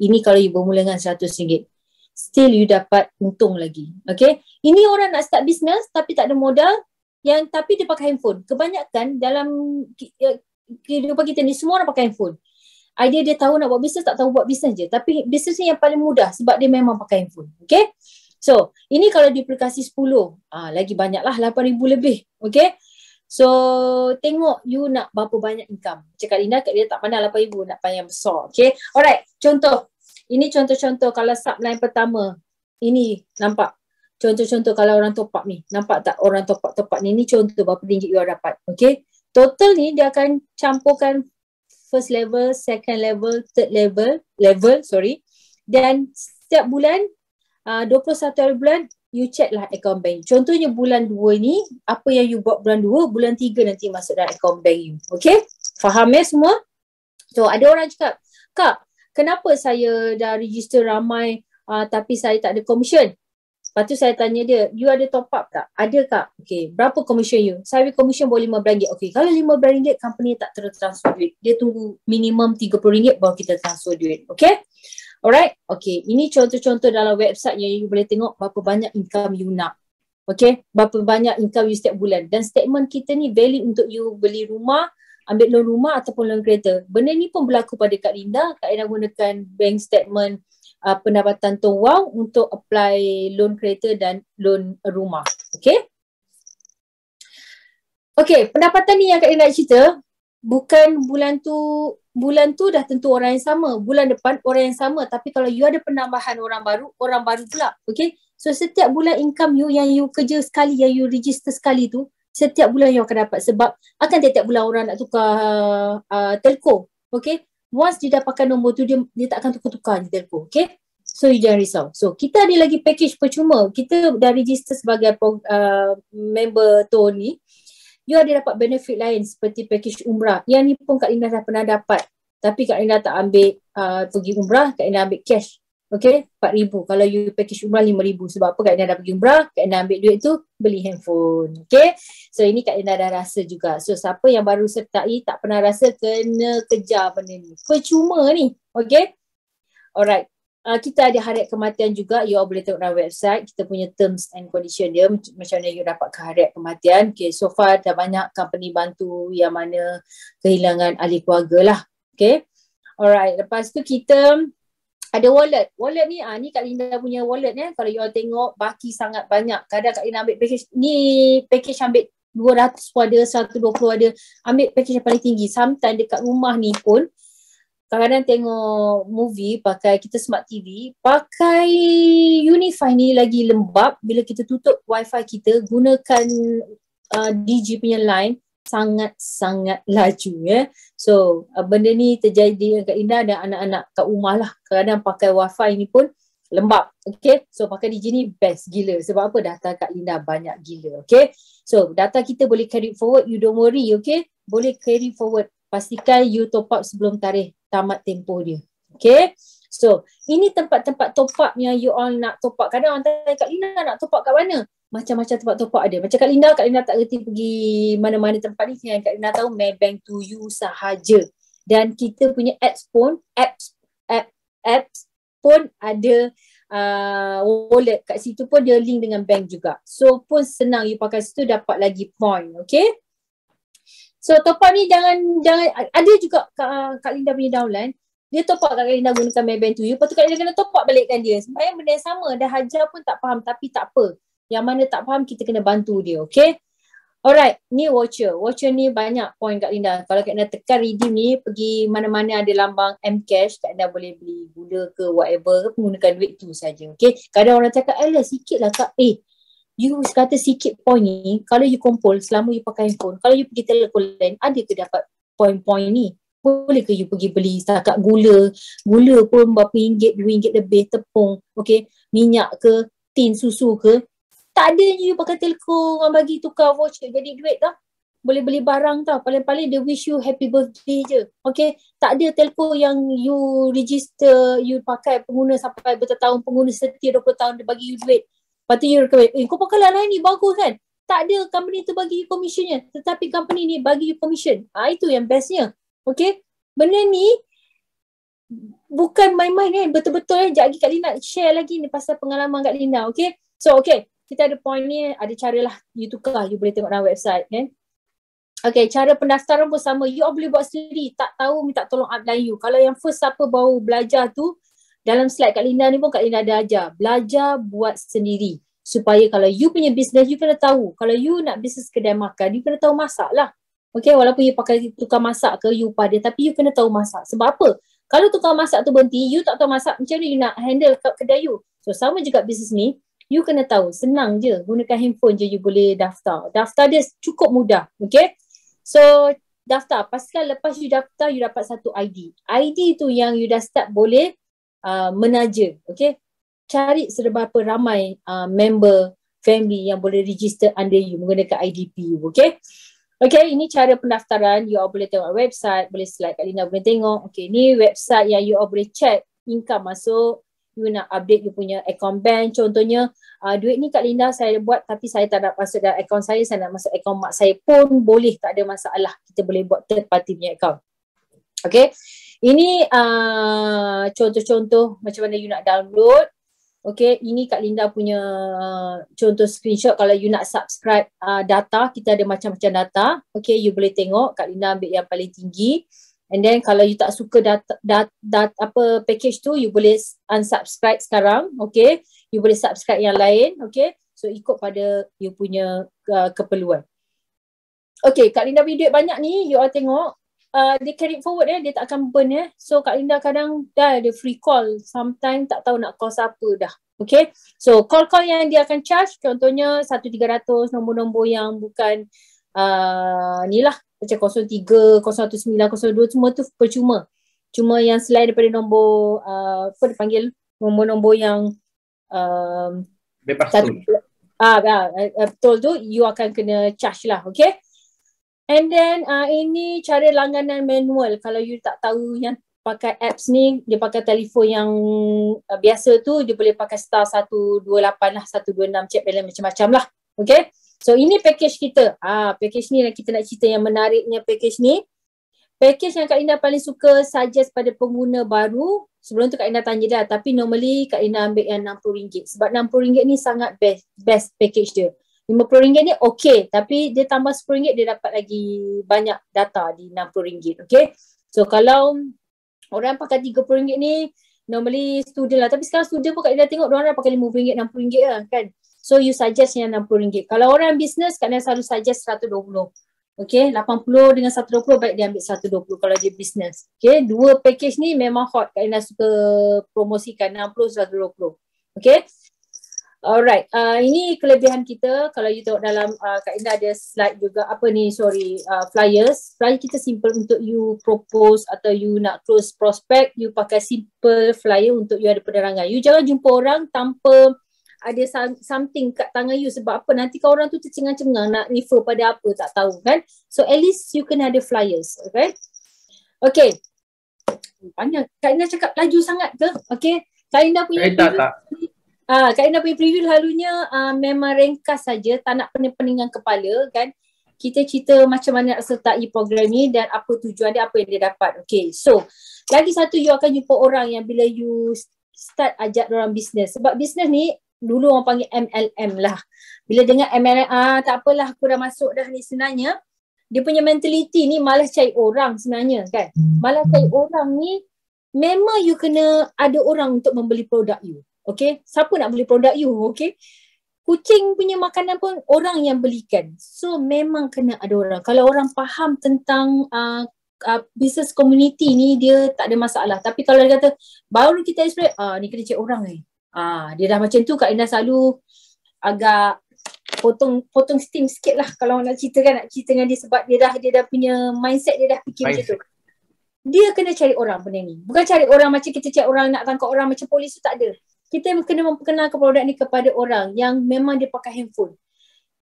ini kalau you bermula dengan RM100 still you dapat untung lagi okay ini orang nak start business tapi tak ada modal yang tapi dia pakai handphone. Kebanyakan dalam eh, kehidupan kita ni semua orang pakai handphone. Idea dia tahu nak buat bisnes tak tahu buat bisnes je. Tapi bisnes ni yang paling mudah sebab dia memang pakai handphone. Okay? So, ini kalau diaplikasi 10, uh, ah, lagi banyak lah, 8,000 lebih. Okay? So, tengok you nak berapa banyak income. Cakap Linda kat dia tak pandang 8,000 nak pandang besar. Okay? Alright, contoh. Ini contoh-contoh kalau subline pertama. Ini nampak. Contoh-contoh kalau orang top up ni. Nampak tak orang top up-top up ni? Ini contoh berapa tinggi you dapat. Okay? total ni dia akan campurkan first level, second level, third level, level sorry. Dan setiap bulan, uh, 21 hari bulan, you check lah account bank. Contohnya bulan dua ni, apa yang you buat bulan dua bulan tiga nanti masuk dalam account bank you. Okay? Faham ya semua? So ada orang cakap, Kak, kenapa saya dah register ramai uh, tapi saya tak ada commission? Lepas tu saya tanya dia, you ada top up tak? Ada tak? Okay, berapa commission you? Saya ambil commission boleh lima 5 Okay, kalau lima 5 company tak terus transfer duit. Dia tunggu minimum tiga puluh ringgit baru kita transfer duit. Okay? Alright? Okay, ini contoh-contoh dalam website yang you boleh tengok berapa banyak income you nak. Okay, berapa banyak income you setiap bulan. Dan statement kita ni valid untuk you beli rumah, ambil loan rumah ataupun loan kereta. Benda ni pun berlaku pada Kak Linda. Kak Linda gunakan bank statement uh, pendapatan Tun Wang untuk apply loan kereta dan loan rumah. Okay. Okay, pendapatan ni yang Kak Lina nak cerita, bukan bulan tu bulan tu dah tentu orang yang sama. Bulan depan orang yang sama. Tapi kalau you ada penambahan orang baru, orang baru pula. Okay? So setiap bulan income you yang you kerja sekali, yang you register sekali tu, setiap bulan you akan dapat. Sebab akan tiap-tiap bulan orang nak tukar uh, uh telco. Okay? once dia dah pakai nombor tu, dia, dia tak akan tukar-tukar di telefon. Okay? So you jangan risau. So kita ada lagi package percuma. Kita dah register sebagai uh, member Tony. You ada dapat benefit lain seperti package umrah. Yang ni pun Kak Lina dah pernah dapat. Tapi Kak Lina tak ambil uh, pergi umrah. Kak Lina ambil cash. Okay? RM4,000. Kalau you package umrah RM5,000. Sebab apa Kak Lina dah pergi umrah. Kak Lina ambil duit tu beli handphone. Okay? So ini Kak Indah dah rasa juga. So siapa yang baru sertai tak pernah rasa kena kejar benda ni. Percuma ni. Okay. Alright. Uh, kita ada hariat kematian juga. You all boleh tengok dalam website. Kita punya terms and condition dia. Macam mana you dapat ke hariat kematian. Okay. So far dah banyak company bantu yang mana kehilangan ahli keluarga lah. Okay. Alright. Lepas tu kita ada wallet. Wallet ni, ah, ni Kak Linda punya wallet ni. Eh. Kalau you all tengok, baki sangat banyak. Kadang Kak Linda ambil package. Ni package ambil 200 pun ada, 120 ada. Ambil package yang paling tinggi. Sometimes dekat rumah ni pun, kadang-kadang tengok movie pakai kita smart TV, pakai Unify ni lagi lembab bila kita tutup wifi kita, gunakan uh, DG punya line, sangat-sangat laju ya. Yeah. So uh, benda ni terjadi agak Indah dan anak-anak kat rumah lah. Kadang-kadang pakai wifi ni pun, lembab. Okay. So pakai DJ ni best gila. Sebab apa data Kak Linda banyak gila. Okay. So data kita boleh carry forward. You don't worry. Okay. Boleh carry forward. Pastikan you top up sebelum tarikh tamat tempoh dia. Okay. So ini tempat-tempat top up yang you all nak top up. Kadang orang tanya Kak Linda nak top up kat mana? Macam-macam tempat top up ada. Macam Kak Linda, Kak Linda tak reti pergi mana-mana tempat ni. Yang Kak Linda tahu Maybank to you sahaja. Dan kita punya apps pun, apps, apps, apps pun ada uh, wallet kat situ pun dia link dengan bank juga. So pun senang you pakai situ dapat lagi point. Okay. So top up ni jangan, jangan ada juga uh, Kak Linda punya downline. Dia top up Kak Linda gunakan Maybank tu. You lepas tu Kak Linda kena top up balikkan dia. Sebabnya benda yang sama dah hajar pun tak faham tapi tak apa. Yang mana tak faham kita kena bantu dia. Okay. Alright, ni voucher. Voucher ni banyak point kat Linda. Kalau kena tekan redeem ni, pergi mana-mana ada lambang Mcash, tak Linda boleh beli gula ke whatever, menggunakan duit tu saja. Okay, kadang orang cakap, alah sikit lah kak. Eh, you kata sikit point ni, kalau you kumpul selama you pakai handphone, kalau you pergi telekom lain, ada ke dapat point-point ni? Boleh ke you pergi beli setakat gula? Gula pun berapa ringgit, dua ringgit lebih, tepung, okay? Minyak ke, tin susu ke, tak ada you pakai telco orang bagi tukar voucher jadi duit tau boleh beli barang tau paling-paling dia wish you happy birthday je okay tak ada telco yang you register you pakai pengguna sampai bertahun-tahun pengguna setiap 20 tahun dia bagi you duit lepas tu you recommend eh kau pakai lah ni bagus kan tak ada company tu bagi you commissionnya tetapi company ni bagi you commission ha, itu yang bestnya okay benda ni bukan main-main kan betul-betul kan eh. jap lagi Kak Lina share lagi ni pasal pengalaman Kak Lina okay so okay kita ada point ni, ada cara lah you tukar, you boleh tengok dalam website kan. Okay, cara pendaftaran pun sama. You all boleh buat sendiri. Tak tahu, minta tolong upline you. Kalau yang first siapa baru belajar tu, dalam slide Kak Linda ni pun Kak Linda ada ajar. Belajar buat sendiri. Supaya kalau you punya business, you kena tahu. Kalau you nak business kedai makan, you kena tahu masak lah. Okay, walaupun you pakai tukar masak ke, you pada, tapi you kena tahu masak. Sebab apa? Kalau tukar masak tu berhenti, you tak tahu masak, macam mana you nak handle kedai you? So, sama juga bisnes ni you kena tahu senang je gunakan handphone je you boleh daftar daftar dia cukup mudah okay so daftar pastikan lepas you daftar you dapat satu ID ID tu yang you dah start boleh uh, menaja okay cari seberapa ramai uh, member family yang boleh register under you menggunakan IDP you okay Okay, ini cara pendaftaran. You all boleh tengok website, boleh slide kat Lina, boleh tengok. Okay, ni website yang you all boleh check income masuk, you nak update you punya account bank contohnya uh, duit ni Kak Linda saya buat tapi saya tak nak masuk dalam account saya saya nak masuk account mak saya pun boleh tak ada masalah kita boleh buat third party punya account okay ini uh, contoh-contoh macam mana you nak download okay ini Kak Linda punya uh, contoh screenshot kalau you nak subscribe uh, data kita ada macam-macam data okay you boleh tengok Kak Linda ambil yang paling tinggi And then kalau you tak suka data, data data apa package tu, you boleh unsubscribe sekarang. Okay. You boleh subscribe yang lain. Okay. So ikut pada you punya uh, keperluan. Okay. Kak Linda punya duit banyak ni. You all tengok. Uh, dia carry forward eh. Dia tak akan burn eh. So Kak Linda kadang dah ada free call. Sometimes tak tahu nak call siapa dah. Okay. So call-call yang dia akan charge. Contohnya 1300 nombor-nombor yang bukan uh, ni lah macam 03, 019, 02 semua tu percuma. Cuma yang selain daripada nombor uh, apa dipanggil nombor-nombor yang um, bebas tu. Ah, uh, uh, betul tu you akan kena charge lah, okay? And then uh, ini cara langganan manual. Kalau you tak tahu yang pakai apps ni, dia pakai telefon yang uh, biasa tu, dia boleh pakai star 128 lah, 126 check balance macam-macam lah. Okay? So ini package kita. Ah, package ni yang lah kita nak cerita yang menariknya package ni. Package yang Kak Ina paling suka suggest pada pengguna baru. Sebelum tu Kak Ina tanya dah. Tapi normally Kak Ina ambil yang RM60. Sebab RM60 ni sangat best best package dia. RM50 ni okay. Tapi dia tambah RM10 dia dapat lagi banyak data di RM60. Okay. So kalau orang pakai RM30 ni normally student lah. Tapi sekarang student pun Kak Ina tengok orang pakai RM50, RM60 lah kan. So you suggest yang RM60. Kalau orang bisnes kadang kadang selalu suggest RM120. Okay, 80 dengan 120 baik dia ambil 120 kalau dia bisnes. Okay, dua package ni memang hot. Kak Ina suka promosikan 60, 120. Okay, alright. Uh, ini kelebihan kita kalau you tengok dalam uh, Kak Ina ada slide juga. Apa ni, sorry, uh, flyers. Flyer kita simple untuk you propose atau you nak close prospect, you pakai simple flyer untuk you ada penerangan. You jangan jumpa orang tanpa ada something kat tangan you sebab apa nanti kau orang tu tercengang-cengang nak refer pada apa tak tahu kan so at least you kena ada flyers okay okay banyak Kak Ina cakap laju sangat ke okay Kak Ina punya eh, tak, tak. Ah, Kak Ina punya preview lalunya uh, memang ringkas saja tak nak pening-peningan kepala kan kita cerita macam mana nak sertai program ni dan apa tujuan dia, apa yang dia dapat. Okay, so lagi satu you akan jumpa orang yang bila you start ajak orang bisnes. Sebab bisnes ni dulu orang panggil MLM lah. Bila dengar MLM, ah, tak apalah aku dah masuk dah ni sebenarnya. Dia punya mentaliti ni malas cari orang sebenarnya kan. Malas cari orang ni, memang you kena ada orang untuk membeli produk you. Okay, siapa nak beli produk you? Okay, kucing punya makanan pun orang yang belikan. So memang kena ada orang. Kalau orang faham tentang uh, Uh, business community ni dia tak ada masalah tapi kalau dia kata baru kita explore uh, ah, ni kena cek orang ni eh. Ah, dia dah macam tu Kak Ina selalu agak potong potong steam sikit lah kalau nak cerita kan nak cerita dengan dia sebab dia dah dia dah punya mindset dia dah fikir mindset. macam tu. Dia kena cari orang benda ni. Bukan cari orang macam kita cari orang nak tangkap orang macam polis tu tak ada. Kita kena memperkenalkan produk ni kepada orang yang memang dia pakai handphone.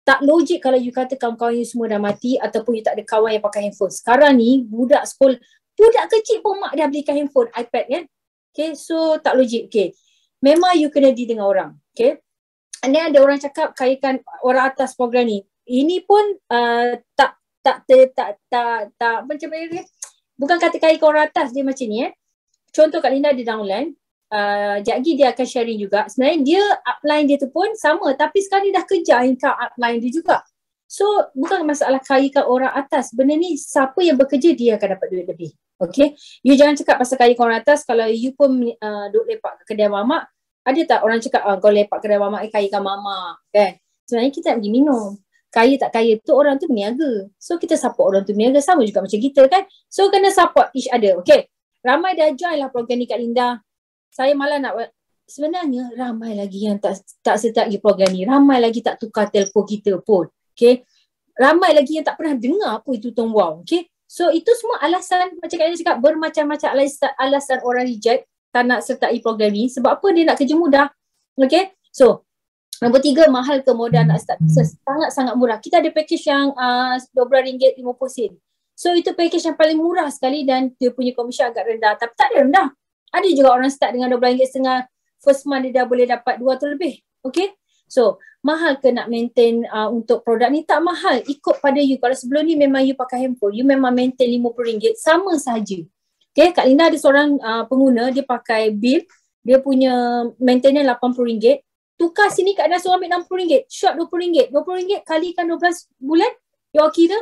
Tak logik kalau you kata kawan-kawan you semua dah mati ataupun you tak ada kawan yang pakai handphone. Sekarang ni budak sekolah, budak kecil pun mak dah belikan handphone, iPad kan? Okay, so tak logik. Okay, memang you kena deal dengan orang. Okay. And then ada orang cakap kaitkan orang atas program ni. Ini pun uh, tak tak tak tak tak, tak macam mana dia? Bukan kata kaitkan orang atas dia macam ni eh. Contoh Kak Linda di downline. Uh, Jagi dia akan sharing juga. Sebenarnya dia upline dia tu pun sama tapi sekarang dia dah kejar income upline dia juga. So bukan masalah kaitkan orang atas. Benda ni siapa yang bekerja dia akan dapat duit lebih. Okay. You jangan cakap pasal kaya korang atas kalau you pun uh, duduk lepak ke kedai mama, Ada tak orang cakap uh, kau lepak kedai mama eh, kaya kan mamak. Kan? Sebenarnya kita nak pergi minum. Kaya tak kaya tu orang tu meniaga. So kita support orang tu meniaga sama juga macam kita kan. So kena support each other. Okay. Ramai dah join lah program ni Kak Linda. Saya malah nak Sebenarnya ramai lagi yang tak tak setiap pergi program ni. Ramai lagi tak tukar telefon kita pun. Okay. Ramai lagi yang tak pernah dengar apa itu Tom Wow. Okay. So itu semua alasan macam Kak cakap bermacam-macam alasan, alasan orang reject tak nak sertai program ni. Sebab apa dia nak kerja mudah. Okay. So nombor tiga mahal ke modal nak start sangat-sangat murah. Kita ada package yang ah, RM12.50. Uh, so itu package yang paling murah sekali dan dia punya komisi agak rendah. Tapi tak ada rendah. Ada juga orang start dengan RM12.50 first month dia dah boleh dapat dua atau lebih. Okay. So mahal ke nak maintain uh, untuk produk ni? Tak mahal. Ikut pada you. Kalau sebelum ni memang you pakai handphone, you memang maintain RM50. Sama sahaja. Okay, Kak Linda ada seorang uh, pengguna, dia pakai bil, Dia punya maintenance RM80. Tukar sini Kak Linda suruh ambil RM60. Shot RM20. RM20 kalikan 12 bulan. You all kira?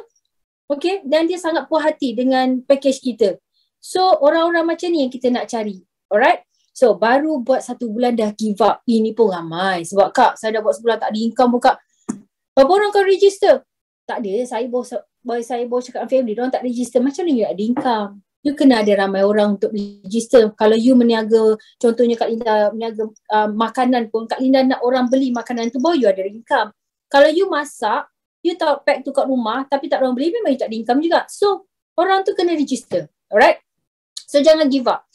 Okay, dan dia sangat puas hati dengan package kita. So, orang-orang macam ni yang kita nak cari. Alright? So baru buat satu bulan dah give up Ini pun ramai Sebab kak saya dah buat sebulan tak ada income pun kak Berapa orang kau register? Tak ada saya bawa, bawa saya bawa cakap dengan family Diorang tak register macam mana you ada income You kena ada ramai orang untuk register Kalau you meniaga contohnya Kak Linda Meniaga uh, makanan pun Kak Linda nak orang beli makanan tu bawa you ada income Kalau you masak You tahu pack tu kat rumah tapi tak orang beli Memang you tak ada income juga So orang tu kena register Alright So jangan give up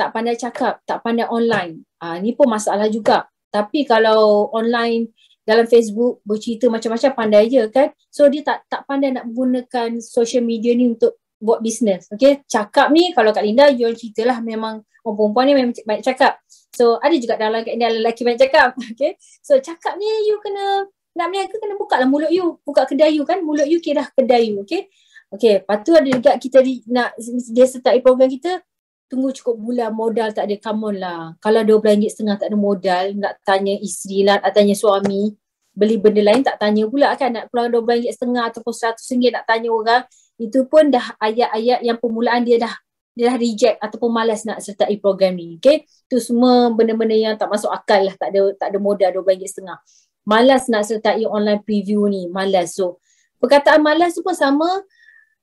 tak pandai cakap, tak pandai online. Ah ni pun masalah juga. Tapi kalau online dalam Facebook bercerita macam-macam pandai je kan. So dia tak tak pandai nak gunakan social media ni untuk buat bisnes. Okay. Cakap ni kalau Kak Linda jual ceritalah memang orang perempuan ni memang banyak cakap. So ada juga dalam Kak Linda lelaki banyak cakap. Okay. So cakap ni you kena nak ni aku kena buka lah mulut you. Buka kedai you kan. Mulut you kira kedai you. Okay. Okay. Lepas ada juga kita di, nak dia sertai program kita tunggu cukup bulan modal tak ada come on lah kalau dua belas ringgit setengah tak ada modal nak tanya isteri lah nak tanya suami beli benda lain tak tanya pula kan nak keluar dua belas ringgit setengah ataupun seratus ringgit nak tanya orang itu pun dah ayat-ayat yang permulaan dia dah dia dah reject ataupun malas nak sertai program ni okay tu semua benda-benda yang tak masuk akal lah tak ada tak ada modal dua belas ringgit setengah malas nak sertai online preview ni malas so perkataan malas tu pun sama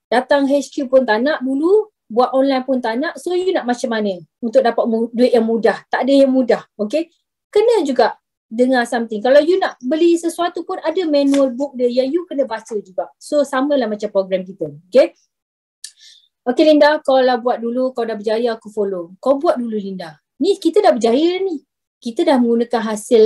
datang HQ pun tak nak dulu buat online pun tak nak so you nak macam mana untuk dapat mu- duit yang mudah tak ada yang mudah okay kena juga dengar something kalau you nak beli sesuatu pun ada manual book dia yang you kena baca juga so sama lah macam program kita okay Okay Linda, kau lah buat dulu, kau dah berjaya aku follow. Kau buat dulu Linda. Ni kita dah berjaya ni. Kita dah menggunakan hasil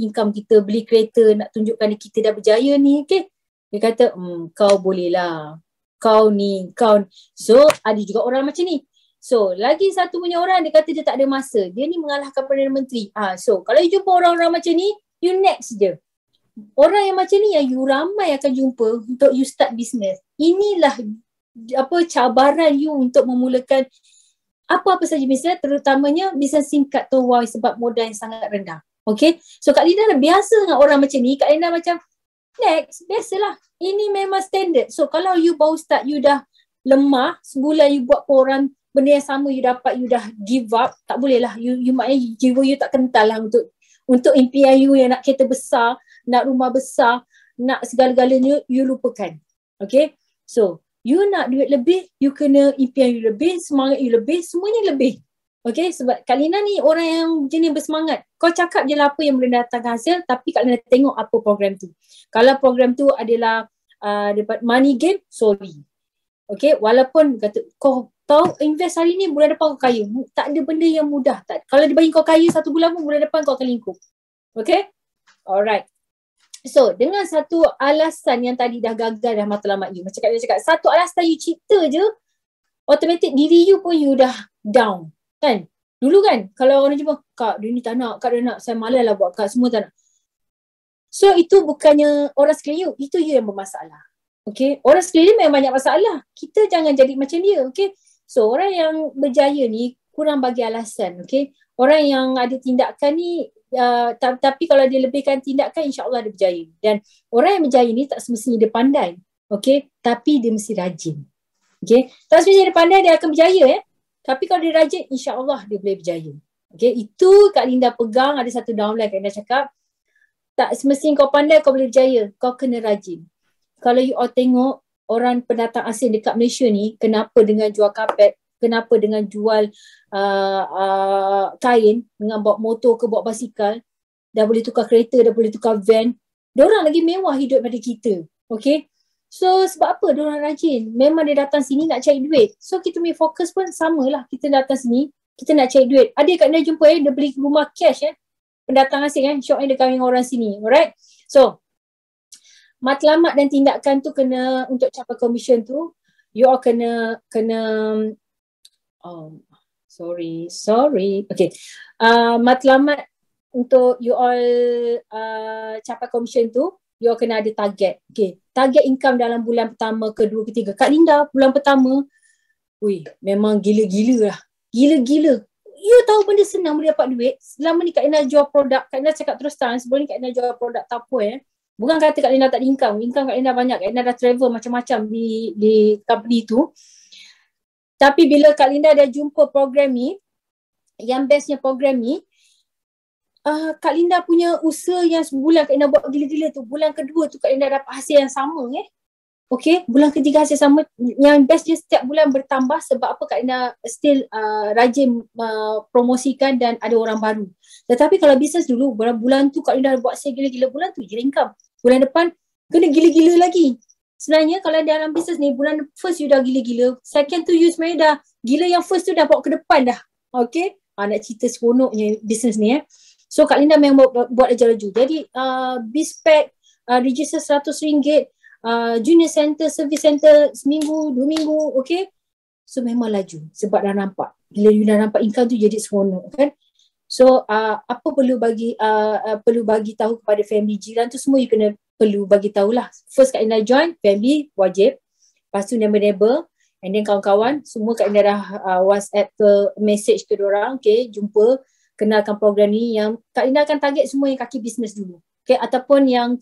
income kita beli kereta nak tunjukkan kita dah berjaya ni. Okay. Dia kata, hmm, kau boleh lah kau ni, kau ni. So ada juga orang macam ni. So lagi satu punya orang dia kata dia tak ada masa. Dia ni mengalahkan Perdana Menteri. Ah, ha, So kalau you jumpa orang-orang macam ni, you next je. Orang yang macam ni yang ah, you ramai akan jumpa untuk you start business. Inilah apa cabaran you untuk memulakan apa-apa saja bisnes terutamanya bisnes singkat tu why sebab modal yang sangat rendah. Okay. So Kak Lina biasa dengan orang macam ni. Kak Lina macam next biasalah ini memang standard so kalau you baru start you dah lemah sebulan you buat koran benda yang sama you dapat you dah give up tak boleh lah you, you maknanya jiwa you tak kental lah untuk untuk impian you yang nak kereta besar nak rumah besar nak segala-galanya you lupakan okay so you nak duit lebih you kena impian you lebih semangat you lebih semuanya lebih Okay sebab Kak Lina ni orang yang jenis bersemangat. Kau cakap je lah apa yang boleh datang hasil tapi Kak Lina tengok apa program tu. Kalau program tu adalah uh, money game, sorry. Okay walaupun kata kau tahu invest hari ni bulan depan kau kaya. Tak ada benda yang mudah. Tak, kalau dia bagi kau kaya satu bulan pun bulan depan kau akan lingkup. Okay? Alright. So dengan satu alasan yang tadi dah gagal dah matlamat you. Macam Kak Lina cakap, satu alasan you cerita je, automatic diri you pun you dah down. Kan? Dulu kan kalau orang jumpa, kak dia ni tak nak, kak dia nak, saya malas lah buat kak semua tak nak. So itu bukannya orang sekeliling you, itu you yang bermasalah. Okay? Orang sekeliling memang banyak masalah. Kita jangan jadi macam dia. Okay? So orang yang berjaya ni kurang bagi alasan. Okay? Orang yang ada tindakan ni Uh, tapi kalau dia lebihkan tindakan insyaAllah dia berjaya dan orang yang berjaya ni tak semestinya dia pandai okay? tapi dia mesti rajin okay? tak semestinya dia pandai dia akan berjaya eh? Tapi kalau dia rajin, Allah dia boleh berjaya. Okay, itu Kak Linda pegang ada satu downline Kak Linda cakap. Tak semestinya kau pandai kau boleh berjaya. Kau kena rajin. Kalau you all tengok orang pendatang asing dekat Malaysia ni, kenapa dengan jual kapet, kenapa dengan jual uh, uh, kain, dengan bawa motor ke bawa basikal, dah boleh tukar kereta, dah boleh tukar van. Orang lagi mewah hidup daripada kita. Okay, So sebab apa dia orang rajin? Memang dia datang sini nak cari duit. So kita punya fokus pun samalah. Kita datang sini, kita nak cari duit. Ada kat dia jumpa eh, dia beli rumah cash eh. Pendatang asing eh, syoknya eh, dia kahwin orang sini. Alright? So, matlamat dan tindakan tu kena untuk capai komision tu, you all kena, kena, um, sorry, sorry. Okay. Uh, matlamat untuk you all uh, capai komision tu, you all kena ada target. Okay. Target income dalam bulan pertama, kedua, ketiga. Kak Linda, bulan pertama, wuih, memang gila-gila lah. Gila-gila. You tahu benda senang boleh dapat duit. Selama ni Kak Linda jual produk, Kak Linda cakap terus terang, sebelum ni Kak Linda jual produk tak apa eh. Bukan kata Kak Linda tak ada income. Income Kak Linda banyak. Kak Linda dah travel macam-macam di di company tu. Tapi bila Kak Linda dah jumpa program ni, yang bestnya program ni, uh, Kak Linda punya usaha yang sebulan Kak Linda buat gila-gila tu bulan kedua tu Kak Linda dapat hasil yang sama eh Okay, bulan ketiga hasil sama yang best dia setiap bulan bertambah sebab apa Kak Linda still uh, rajin uh, promosikan dan ada orang baru. Tetapi kalau bisnes dulu, bulan, bulan tu Kak Linda buat saya gila-gila bulan tu je income. Bulan depan kena gila-gila lagi. Sebenarnya kalau dalam bisnes ni, bulan first you dah gila-gila, second tu you sebenarnya dah gila yang first tu dah bawa ke depan dah. Okay, ha, nak cerita seronoknya bisnes ni eh. So Kak Linda memang buat, buat aja laju. Jadi uh, bispek, uh, register seratus ringgit, uh, junior center, service center seminggu, dua minggu, okay. So memang laju sebab dah nampak. Bila you dah nampak income tu jadi seronok kan. So uh, apa perlu bagi uh, uh, perlu bagi tahu kepada family jiran tu semua you kena perlu bagi tahu lah. First Kak Linda join, family wajib. Lepas tu neighbor-neighbor, And then kawan-kawan, semua Kak Indah dah uh, WhatsApp ke message ke orang, okay, jumpa kenalkan program ni yang Kak Lina akan target semua yang kaki bisnes dulu. Okay, ataupun yang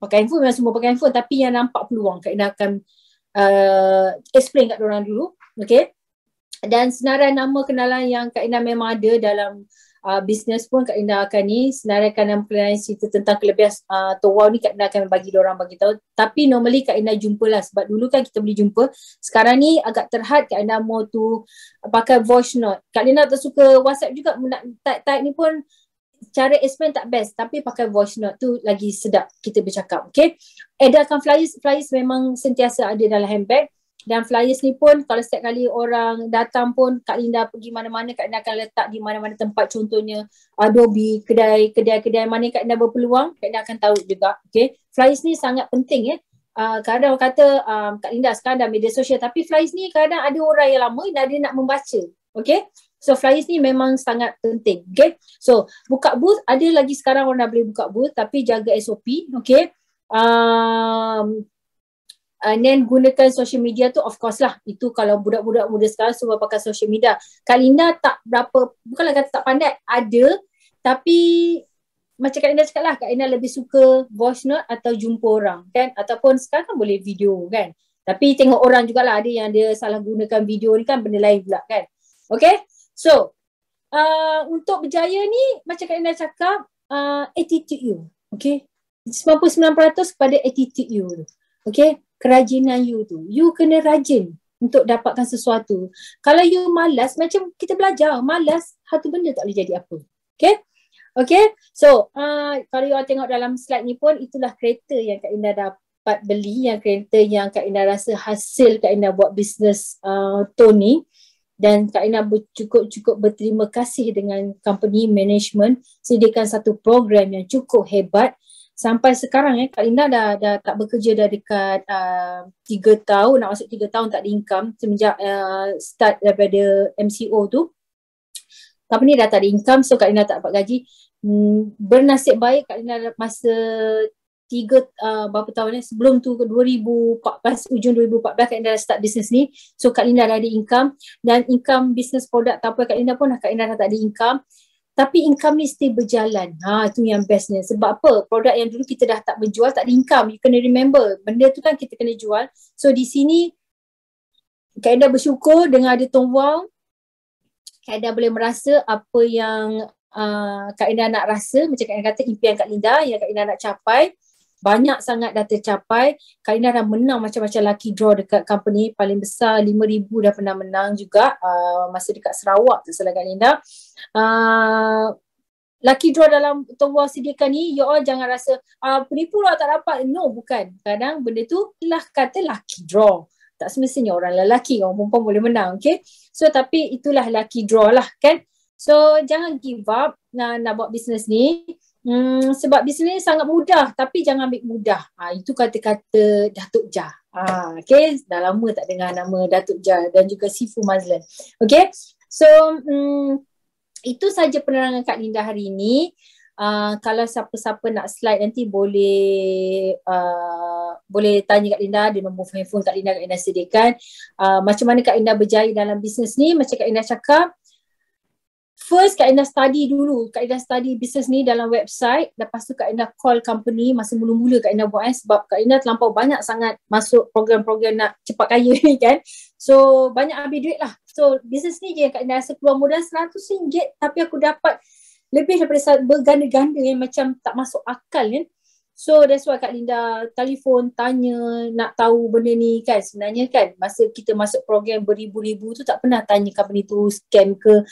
pakai handphone memang semua pakai handphone tapi yang nampak peluang Kak Lina akan uh, explain kat orang dulu. Okay. Dan senarai nama kenalan yang Kak Lina memang ada dalam uh, bisnes pun Kak Indah akan ni senaraikan dan pelayanan cerita tentang kelebihan uh, ah, Tawau ni Kak Indah akan bagi orang bagi tahu. Tapi normally Kak Indah jumpa lah sebab dulu kan kita boleh jumpa. Sekarang ni agak terhad Kak Indah mau tu pakai voice note. Kak Indah tak suka WhatsApp juga nak type-type ni pun cara explain tak best tapi pakai voice note tu lagi sedap kita bercakap ada edarkan flyers flyers memang sentiasa ada dalam handbag dan flyers ni pun kalau setiap kali orang datang pun Kak Linda pergi mana-mana Kak Linda akan letak di mana-mana tempat contohnya Adobe, kedai-kedai kedai mana Kak Linda berpeluang Kak Linda akan tahu juga okay. Flyers ni sangat penting ya eh. Uh, kadang orang kata um, Kak Linda sekarang dah media sosial tapi flyers ni kadang ada orang yang lama dan dia nak membaca okay? so flyers ni memang sangat penting okay? so buka booth ada lagi sekarang orang dah boleh buka booth tapi jaga SOP okay? um, and uh, then gunakan social media tu of course lah itu kalau budak-budak muda sekarang semua pakai social media Kalina tak berapa bukanlah kata tak pandai ada tapi macam Kak Ina cakap lah Kak Ina lebih suka voice note atau jumpa orang kan ataupun sekarang kan boleh video kan tapi tengok orang jugalah ada yang dia salah gunakan video ni kan benda lain pula kan okay so uh, untuk berjaya ni macam Kak Ina cakap uh, attitude you okay 99% kepada attitude you tu Okay, kerajinan you tu. You kena rajin untuk dapatkan sesuatu. Kalau you malas, macam kita belajar, malas, satu benda tak boleh jadi apa. Okay? Okay? So, uh, kalau you tengok dalam slide ni pun, itulah kereta yang Kak Indah dapat beli, yang kereta yang Kak Indah rasa hasil Kak Indah buat bisnes uh, Tony. Dan Kak Ina cukup-cukup berterima kasih dengan company management sediakan satu program yang cukup hebat sampai sekarang eh Kak Linda dah, dah tak bekerja dah dekat uh, tiga tahun nak masuk tiga tahun tak ada income semenjak uh, start daripada MCO tu Tapi ni dah tak ada income so Kak Linda tak dapat gaji hmm, bernasib baik Kak Linda masa tiga uh, berapa tahun ni eh? sebelum tu 2014 hujung 2014 Kak Linda dah start bisnes ni so Kak Linda dah ada income dan income bisnes produk tak Kak Linda pun Kak Linda dah tak ada income tapi income ni still berjalan. Ha itu yang bestnya. Sebab apa? Produk yang dulu kita dah tak menjual tak ada income. You kena remember, benda tu kan kita kena jual. So di sini Kaida bersyukur dengan ada Tong Wong. Kaida boleh merasa apa yang uh, Kak Ina nak rasa macam Kak kata impian Kak Linda yang Kak Ina nak capai banyak sangat dah tercapai Karina dah menang macam-macam lucky draw dekat company paling besar 5000 dah pernah menang juga uh, masa dekat Sarawak tu selagi Karina uh, lucky draw dalam Tawa sediakan ni you all jangan rasa uh, penipu lah tak dapat no bukan kadang benda tu lah kata lucky draw tak semestinya orang lelaki orang perempuan boleh menang okay so tapi itulah lucky draw lah kan So jangan give up nak, nak buat bisnes ni. Hmm, sebab bisnes sangat mudah tapi jangan ambil mudah. Ha, itu kata-kata Datuk Jah. Ha, okay? Dah lama tak dengar nama Datuk Jah dan juga Sifu Mazlan. Okay? So, hmm, itu saja penerangan Kak Linda hari ini. Uh, kalau siapa-siapa nak slide nanti boleh uh, boleh tanya Kak Linda di nombor handphone Kak Linda Kak Linda sediakan uh, macam mana Kak Linda berjaya dalam bisnes ni macam Kak Linda cakap First Kak Indah study dulu Kak Indah study business ni dalam website Lepas tu Kak Indah call company Masa mula-mula Kak Indah buat eh, Sebab Kak Indah terlampau banyak sangat Masuk program-program nak cepat kaya ni kan So banyak habis duit lah So business ni je Kak Indah rasa keluar modal RM100 Tapi aku dapat lebih daripada berganda-ganda yang macam tak masuk akal ni. Kan? eh? So that's why Kak Linda telefon tanya nak tahu benda ni kan sebenarnya kan masa kita masuk program beribu-ribu tu tak pernah tanya company tu scam ke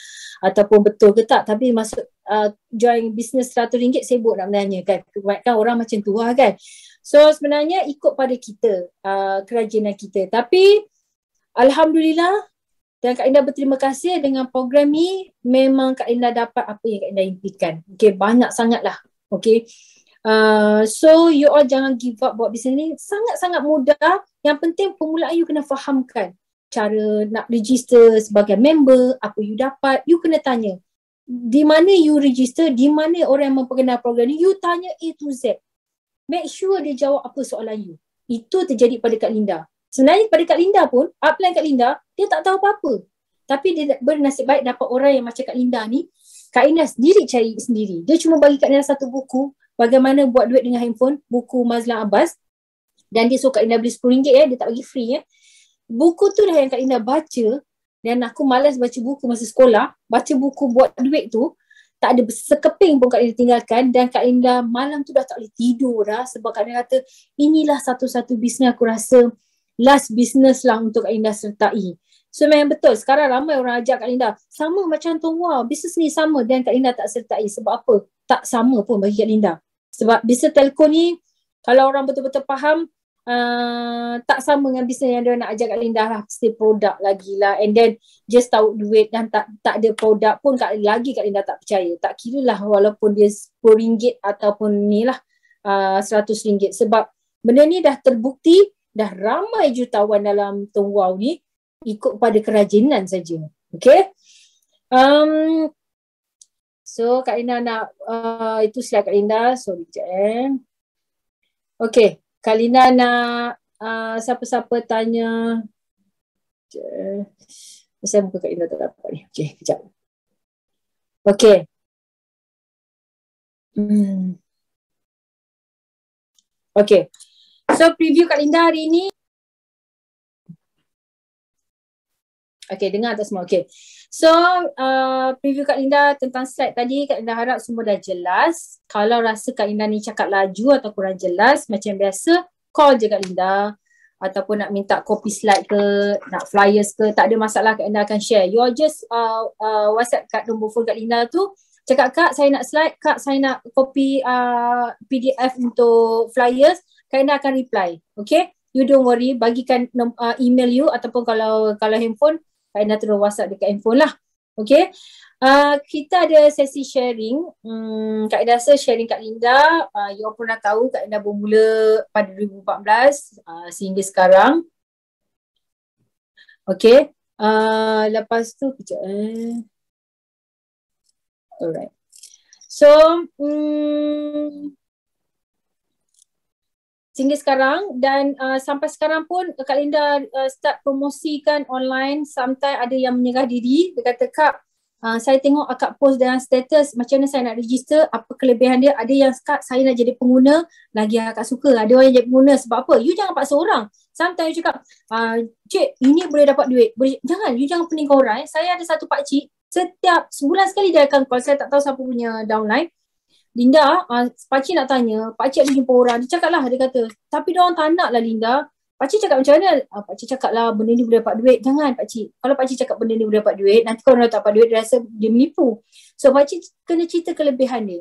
ataupun betul ke tak tapi masuk uh, join bisnes RM100 sibuk nak menanya kan kebanyakan orang macam tu lah kan so sebenarnya ikut pada kita uh, kerajinan kita tapi Alhamdulillah dan Kak Linda berterima kasih dengan program ni memang Kak Linda dapat apa yang Kak Linda impikan okay, banyak sangatlah okay Uh, so you all jangan give up buat bisnes ni sangat-sangat mudah yang penting pemula you kena fahamkan cara nak register sebagai member apa you dapat you kena tanya di mana you register di mana orang yang memperkenal program ni you tanya A to Z make sure dia jawab apa soalan you itu terjadi pada Kak Linda sebenarnya pada Kak Linda pun upline Kak Linda dia tak tahu apa-apa tapi dia bernasib baik dapat orang yang macam Kak Linda ni Kak Inas sendiri cari sendiri. Dia cuma bagi Kak Inas satu buku bagaimana buat duit dengan handphone buku Mazlan Abbas dan dia suka Linda beli RM10 ya dia tak bagi free ya buku tu dah yang Kak Linda baca dan aku malas baca buku masa sekolah baca buku buat duit tu tak ada sekeping pun Kak Linda tinggalkan dan Kak Linda malam tu dah tak boleh tidur dah sebab Kak Linda kata inilah satu-satu bisnes aku rasa last bisnes lah untuk Kak Linda sertai So memang betul sekarang ramai orang ajak Kak Linda Sama macam Tong Wah, bisnes ni sama dan Kak Linda tak sertai Sebab apa? tak sama pun bagi Kak Linda. Sebab bisnes telco ni kalau orang betul-betul faham uh, tak sama dengan bisnes yang dia nak ajar Kak Linda lah. Mesti produk lagi lah. And then just tahu duit dan tak tak ada produk pun Kak, lagi Kak Linda tak percaya. Tak kira lah walaupun dia RM10 ataupun ni lah uh, RM100. Sebab benda ni dah terbukti dah ramai jutawan dalam Tung Wow ni ikut pada kerajinan saja. Okay. Um, So Kak Lina nak uh, itu sila Kak Lina. Sorry je eh. Okay. Kak Lina nak uh, siapa-siapa tanya. Okay eh. Saya buka Kak Lina tak dapat ni. Okay. Sekejap. Okay. Hmm. Okay. So preview Kak Linda hari ini Okay, dengar tak semua. Okay. So, uh, preview Kak Linda tentang slide tadi, Kak Linda harap semua dah jelas. Kalau rasa Kak Linda ni cakap laju atau kurang jelas, macam biasa, call je Kak Linda. Ataupun nak minta copy slide ke, nak flyers ke, tak ada masalah Kak Linda akan share. You are just uh, uh, WhatsApp kat nombor phone Kak Linda tu, cakap Kak, saya nak slide, Kak, saya nak copy uh, PDF untuk flyers, Kak Linda akan reply. Okay? You don't worry, bagikan uh, email you ataupun kalau kalau handphone, Aina terus WhatsApp dekat info lah. Okay. Uh, kita ada sesi sharing. Hmm, Kak Ida rasa sharing Kak Linda. Uh, you pernah tahu Kak Linda bermula pada 2014 uh, sehingga sekarang. Okay. Uh, lepas tu kejap eh. Alright. So, hmm, sehingga sekarang dan uh, sampai sekarang pun Kak Linda uh, start promosikan online sampai ada yang menyerah diri dia kata Kak uh, saya tengok akak post dalam status macam mana saya nak register apa kelebihan dia ada yang Kak saya nak jadi pengguna lagi akak suka ada orang yang jadi pengguna sebab apa you jangan paksa orang sampai ah, you cakap uh, cik ini boleh dapat duit boleh. jangan you jangan peningkan orang eh. saya ada satu pakcik setiap sebulan sekali dia akan call saya tak tahu siapa punya downline Linda, uh, pakcik nak tanya, pakcik ada jumpa orang, dia cakap lah, dia kata, tapi dia orang tak nak lah Linda. Pakcik cakap macam mana? Uh, pakcik cakap lah, benda ni boleh dapat duit. Jangan pakcik. Kalau pakcik cakap benda ni boleh dapat duit, nanti kalau orang tak dapat duit, dia rasa dia menipu. So pakcik kena cerita kelebihan ni.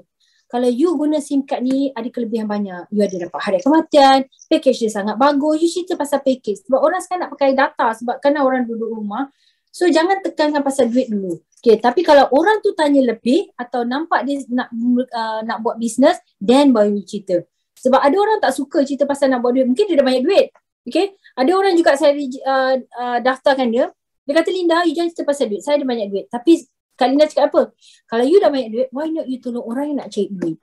Kalau you guna SIM card ni, ada kelebihan banyak. You ada dapat hari kematian, package dia sangat bagus. You cerita pasal package. Sebab orang sekarang nak pakai data sebab kena orang duduk rumah. So jangan tekankan pasal duit dulu. Okay, tapi kalau orang tu tanya lebih atau nampak dia nak uh, nak buat bisnes, then baru cerita. Sebab ada orang tak suka cerita pasal nak buat duit. Mungkin dia dah banyak duit. Okay. Ada orang juga saya uh, uh, daftarkan dia. Dia kata, Linda, you jangan cerita pasal duit. Saya ada banyak duit. Tapi Kak Linda cakap apa? Kalau you dah banyak duit, why not you tolong orang yang nak cari duit?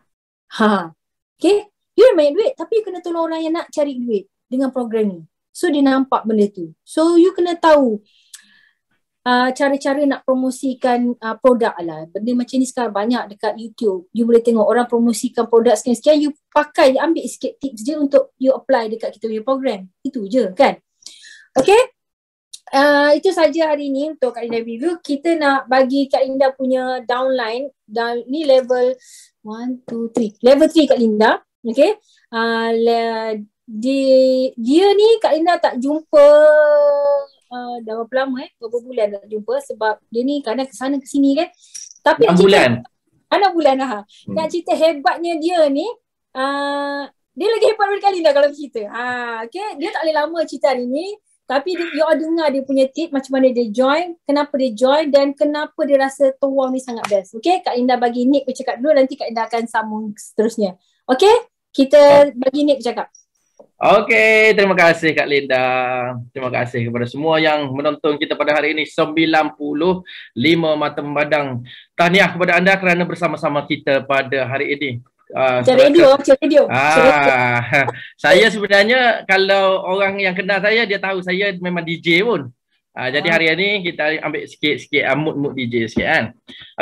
Ha. Okay. You dah banyak duit, tapi you kena tolong orang yang nak cari duit dengan program ni. So, dia nampak benda tu. So, you kena tahu Ah, cara-cara nak promosikan uh, produk lah. Benda macam ni sekarang banyak dekat YouTube. You boleh tengok orang promosikan produk sekian-sekian, you pakai, you ambil sikit tips je untuk you apply dekat kita punya program. Itu je kan. Okay. Uh, itu saja hari ini untuk Kak Indah review. Kita nak bagi Kak Indah punya downline. Down, ni level 1, 2, 3. Level 3 Kak Linda. Okay. Uh, le, di, dia ni Kak Linda tak jumpa Ah, dah berapa lama eh? Berapa bulan tak jumpa sebab dia ni kadang ke sana ke sini kan. Tapi Enam bulan. Enam bulan lah. Hmm. Nak cerita hebatnya dia ni, uh, dia lagi hebat berkali kali dah kalau cerita. Ha, okay? Dia tak boleh lama cerita hari ni. Tapi dia, you all dengar dia punya tip macam mana dia join, kenapa dia join dan kenapa dia rasa tuang ni sangat best. Okay, Kak Inda bagi Nick bercakap dulu nanti Kak Inda akan sambung seterusnya. Okay, kita bagi Nick bercakap. Okey, terima kasih Kak Linda. Terima kasih kepada semua yang menonton kita pada hari ini 95 Mata Memandang. Tahniah kepada anda kerana bersama-sama kita pada hari ini. Cari video, Uh, ah, ah saya sebenarnya kalau orang yang kenal saya dia tahu saya memang DJ pun. Uh, jadi ah. hari ini kita ambil sikit-sikit uh, mood-mood DJ sikit kan.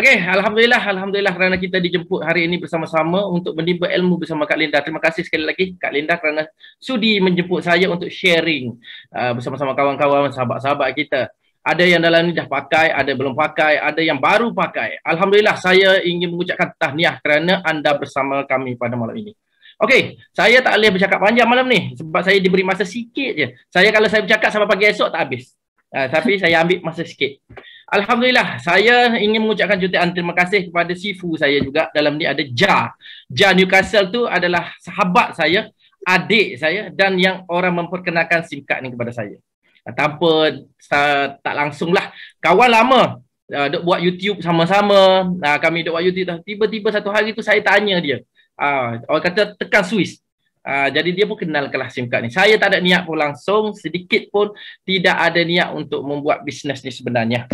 Okey, Alhamdulillah. Alhamdulillah kerana kita dijemput hari ini bersama-sama untuk menimba ilmu bersama Kak Linda. Terima kasih sekali lagi Kak Linda kerana sudi menjemput saya untuk sharing uh, bersama-sama kawan-kawan, sahabat-sahabat kita. Ada yang dalam ni dah pakai, ada belum pakai, ada yang baru pakai. Alhamdulillah saya ingin mengucapkan tahniah kerana anda bersama kami pada malam ini. Okey, saya tak boleh bercakap panjang malam ni sebab saya diberi masa sikit je. Saya kalau saya bercakap sampai pagi esok tak habis. Uh, tapi saya ambil masa sikit. Alhamdulillah, saya ingin mengucapkan jutaan terima kasih kepada sifu saya juga. Dalam ni ada Ja. Ja Newcastle tu adalah sahabat saya, adik saya dan yang orang memperkenalkan SIM card ni kepada saya. Uh, tanpa sa- tak langsunglah kawan lama uh, ah, dok buat YouTube sama-sama. Uh, kami dok buat YouTube tiba-tiba satu hari tu saya tanya dia. Uh, orang kata tekan Swiss. Ah, jadi dia pun kenalkanlah SIM card ni. Saya tak ada niat pun langsung, sedikit pun tidak ada niat untuk membuat bisnes ni sebenarnya.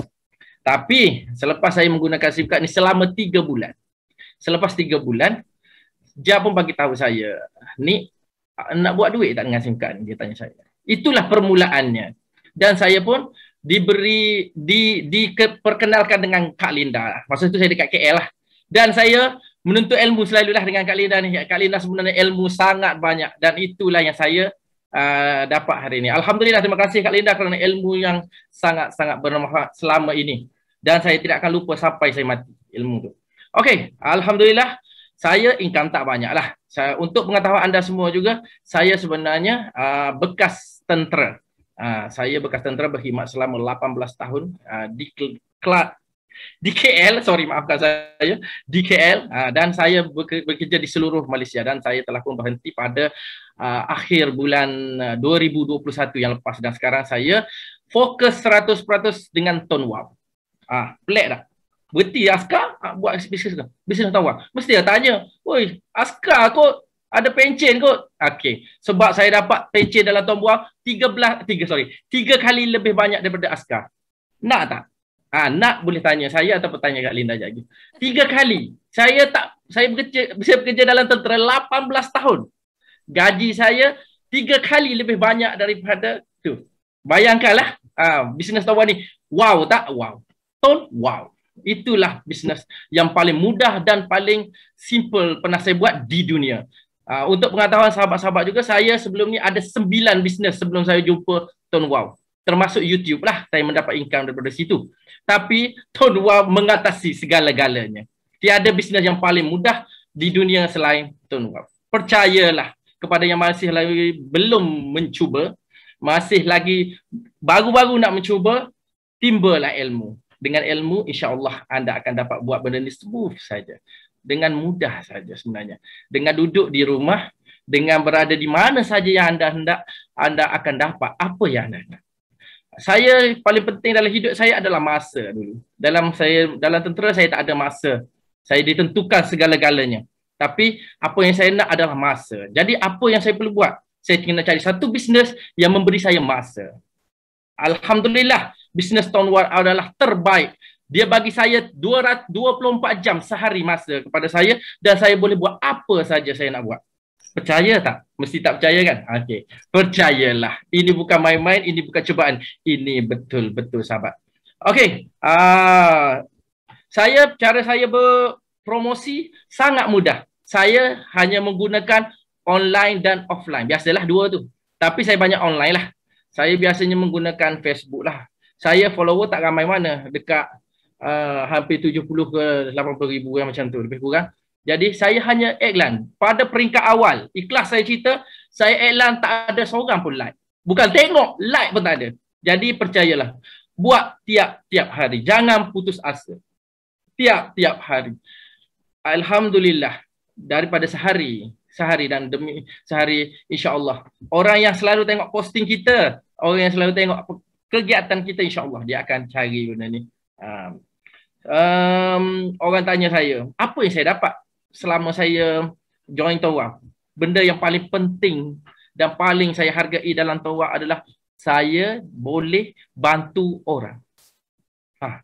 Tapi selepas saya menggunakan SIM card ni selama tiga bulan. Selepas tiga bulan, dia pun bagi tahu saya, ni nak buat duit tak dengan SIM card ni? Dia tanya saya. Itulah permulaannya. Dan saya pun diberi, di, diperkenalkan dengan Kak Linda. Masa itu saya dekat KL lah. Dan saya menuntut ilmu selalulah dengan Kak Linda ni. Kak Linda sebenarnya ilmu sangat banyak dan itulah yang saya uh, dapat hari ini. Alhamdulillah terima kasih Kak Linda kerana ilmu yang sangat-sangat bermanfaat selama ini. Dan saya tidak akan lupa sampai saya mati ilmu tu. Okey, Alhamdulillah saya income tak banyak lah. untuk pengetahuan anda semua juga, saya sebenarnya uh, bekas tentera. Uh, saya bekas tentera berkhidmat selama 18 tahun uh, di kelas di KL sorry maafkan saya di KL uh, ha, dan saya bekerja di seluruh Malaysia dan saya telah pun berhenti pada uh, akhir bulan ha, uh, 2021 yang lepas dan sekarang saya fokus 100% dengan Tone Wow. Ah, uh, pelik dah. Berhenti askar uh, buat bisnes ke? Bisnes Tone Wow. Mesti dah tanya, "Woi, aska, kot ada pencen kot." Okey, sebab saya dapat pencen dalam Tone Wow 13 3 sorry, 3 kali lebih banyak daripada askar. Nak tak? Ha, nak boleh tanya saya atau bertanya kat Linda Jagi. Tiga kali saya tak saya bekerja saya bekerja dalam tentera 18 tahun. Gaji saya tiga kali lebih banyak daripada tu. Bayangkanlah ha, bisnes tawar ni. Wow tak? Wow. Ton? Wow. Itulah bisnes yang paling mudah dan paling simple pernah saya buat di dunia. Uh, untuk pengetahuan sahabat-sahabat juga, saya sebelum ni ada sembilan bisnes sebelum saya jumpa Tun Wow termasuk YouTube lah saya mendapat income daripada situ. Tapi tahun dua mengatasi segala-galanya. Tiada bisnes yang paling mudah di dunia selain tahun dua. Percayalah kepada yang masih lagi belum mencuba, masih lagi baru-baru nak mencuba, timbalah ilmu. Dengan ilmu, insya Allah anda akan dapat buat benda ni smooth saja. Dengan mudah saja sebenarnya. Dengan duduk di rumah, dengan berada di mana saja yang anda hendak, anda akan dapat apa yang anda nak saya paling penting dalam hidup saya adalah masa dulu. Dalam saya dalam tentera saya tak ada masa. Saya ditentukan segala-galanya. Tapi apa yang saya nak adalah masa. Jadi apa yang saya perlu buat? Saya kena cari satu bisnes yang memberi saya masa. Alhamdulillah, bisnes Town War adalah terbaik. Dia bagi saya 224 jam sehari masa kepada saya dan saya boleh buat apa saja saya nak buat percaya tak? Mesti tak percaya kan? Okey. Percayalah. Ini bukan main-main, ini bukan cubaan. Ini betul-betul sahabat. Okey. Ah, saya cara saya berpromosi sangat mudah. Saya hanya menggunakan online dan offline. Biasalah dua tu. Tapi saya banyak online lah. Saya biasanya menggunakan Facebook lah. Saya follower tak ramai mana. Dekat uh, hampir 70 ke 80 ribu yang macam tu. Lebih kurang. Jadi saya hanya iklan. Pada peringkat awal, ikhlas saya cerita, saya iklan tak ada seorang pun like. Bukan tengok, like pun tak ada. Jadi percayalah. Buat tiap-tiap hari. Jangan putus asa. Tiap-tiap hari. Alhamdulillah. Daripada sehari. Sehari dan demi sehari insyaAllah. Orang yang selalu tengok posting kita. Orang yang selalu tengok kegiatan kita insyaAllah. Dia akan cari benda ni. Um, um, orang tanya saya. Apa yang saya dapat? selama saya join Tawak benda yang paling penting dan paling saya hargai dalam Tawak adalah saya boleh bantu orang. Ha.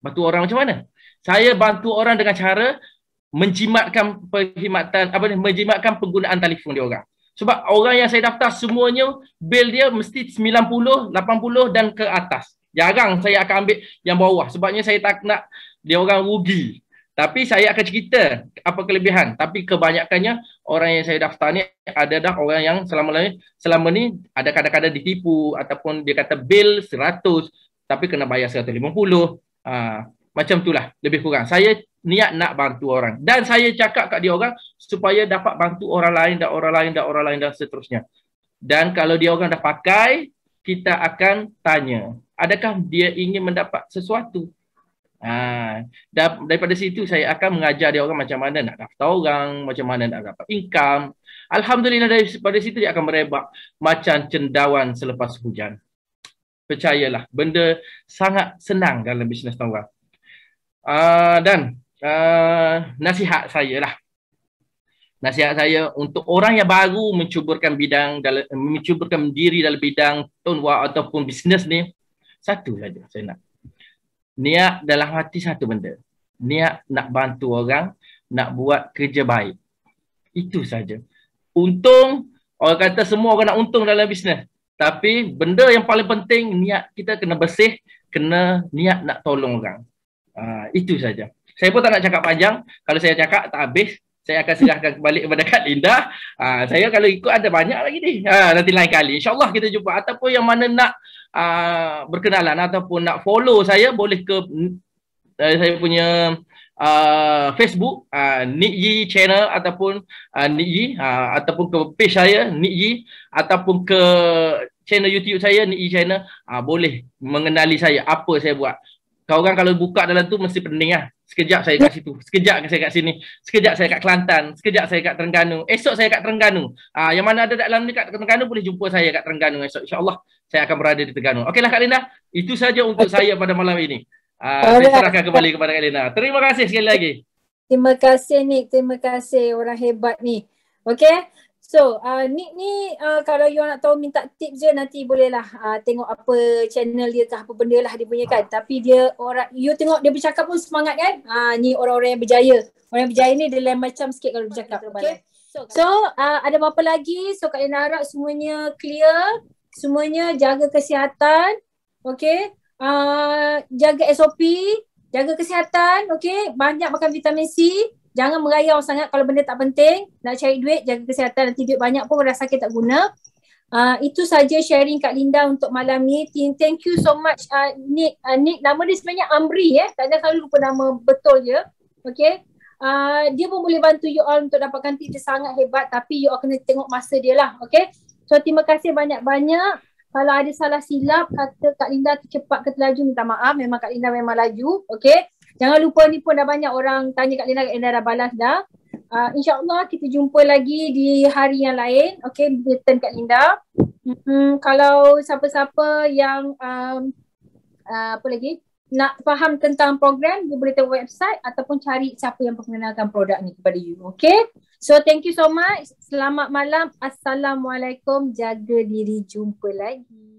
Bantu orang macam mana? Saya bantu orang dengan cara menjimatkan perkhidmatan apa ni menjimatkan penggunaan telefon dia orang. Sebab orang yang saya daftar semuanya bill dia mesti 90, 80 dan ke atas. Jarang saya akan ambil yang bawah sebabnya saya tak nak dia orang rugi. Tapi saya akan cerita apa kelebihan. Tapi kebanyakannya orang yang saya daftar ni ada dah orang yang selama ni selama ni ada kadang-kadang ditipu ataupun dia kata bil 100 tapi kena bayar 150. Uh, ah, macam itulah lebih kurang. Saya niat nak bantu orang dan saya cakap kat dia orang supaya dapat bantu orang lain dan orang lain dan orang lain dan seterusnya. Dan kalau dia orang dah pakai kita akan tanya adakah dia ingin mendapat sesuatu Ah, daripada situ saya akan mengajar dia orang macam mana nak daftar orang, macam mana nak dapat income. Alhamdulillah daripada situ dia akan merebak macam cendawan selepas hujan. Percayalah, benda sangat senang dalam bisnes tahu orang. Ah, dan ah, nasihat saya lah. Nasihat saya untuk orang yang baru mencuburkan bidang dalam mencuburkan diri dalam bidang tunwa ataupun bisnes ni satu saja saya nak niat dalam hati satu benda niat nak bantu orang nak buat kerja baik itu saja untung orang kata semua orang nak untung dalam bisnes tapi benda yang paling penting niat kita kena bersih kena niat nak tolong orang uh, itu saja saya pun tak nak cakap panjang kalau saya cakap tak habis saya akan serahkan kembali kepada Kak Linda. Ha, saya kalau ikut ada banyak lagi ni. Ha, nanti lain kali. InsyaAllah kita jumpa. Ataupun yang mana nak Ah, berkenalan ataupun nak follow saya boleh ke uh, saya punya uh, Facebook uh, Nick Yi channel ataupun uh, Nick Yi uh, ataupun ke page saya Nick Yi ataupun ke channel YouTube saya Nick Yi channel uh, boleh mengenali saya apa saya buat kau orang kalau buka dalam tu mesti pening lah. Sekejap saya kat situ. Sekejap saya kat sini. Sekejap saya kat Kelantan. Sekejap saya kat Terengganu. Esok saya kat Terengganu. Ah, yang mana ada dalam ni kat Terengganu boleh jumpa saya kat Terengganu esok. InsyaAllah saya akan berada di Terengganu. Okeylah Kak Linda. Itu saja untuk saya pada malam ini. Ah, saya serahkan kembali kepada Kak Linda. Terima kasih sekali lagi. Terima kasih Nick. Terima kasih orang hebat ni. Okey. So uh, Nick ni uh, kalau you nak tahu minta tips je nanti bolehlah uh, tengok apa channel dia ke apa benda lah dia punya kan. Ha. Ah. Tapi dia orang, you tengok dia bercakap pun semangat kan. Uh, ni orang-orang yang berjaya. Orang yang berjaya ni dia lain macam sikit kalau bercakap. Okay. So, so uh, ada apa lagi? So Kak Lina harap semuanya clear. Semuanya jaga kesihatan. Okay. Uh, ah, jaga SOP. Jaga kesihatan. Okay. Banyak makan vitamin C jangan merayau sangat kalau benda tak penting nak cari duit jaga kesihatan nanti duit banyak pun rasa sakit tak guna uh, itu saja sharing Kak Linda untuk malam ni thank you so much uh, Nick uh, Nick nama dia sebenarnya Amri eh tak ada selalu lupa nama betul dia okey Uh, dia pun boleh bantu you all untuk dapatkan ganti dia sangat hebat tapi you all kena tengok masa dia lah okay so terima kasih banyak-banyak kalau ada salah silap kata Kak Linda tercepat ke terlaju minta maaf memang Kak Linda memang laju okay Jangan lupa ni pun dah banyak orang tanya kat Lina dan dah balas dah. Uh, InsyaAllah kita jumpa lagi di hari yang lain. Okay, return kat Linda. Mm-hmm. Kalau siapa-siapa yang um, uh, apa lagi nak faham tentang program, you boleh tengok website ataupun cari siapa yang perkenalkan produk ni kepada you. Okay? So thank you so much. Selamat malam. Assalamualaikum. Jaga diri. Jumpa lagi.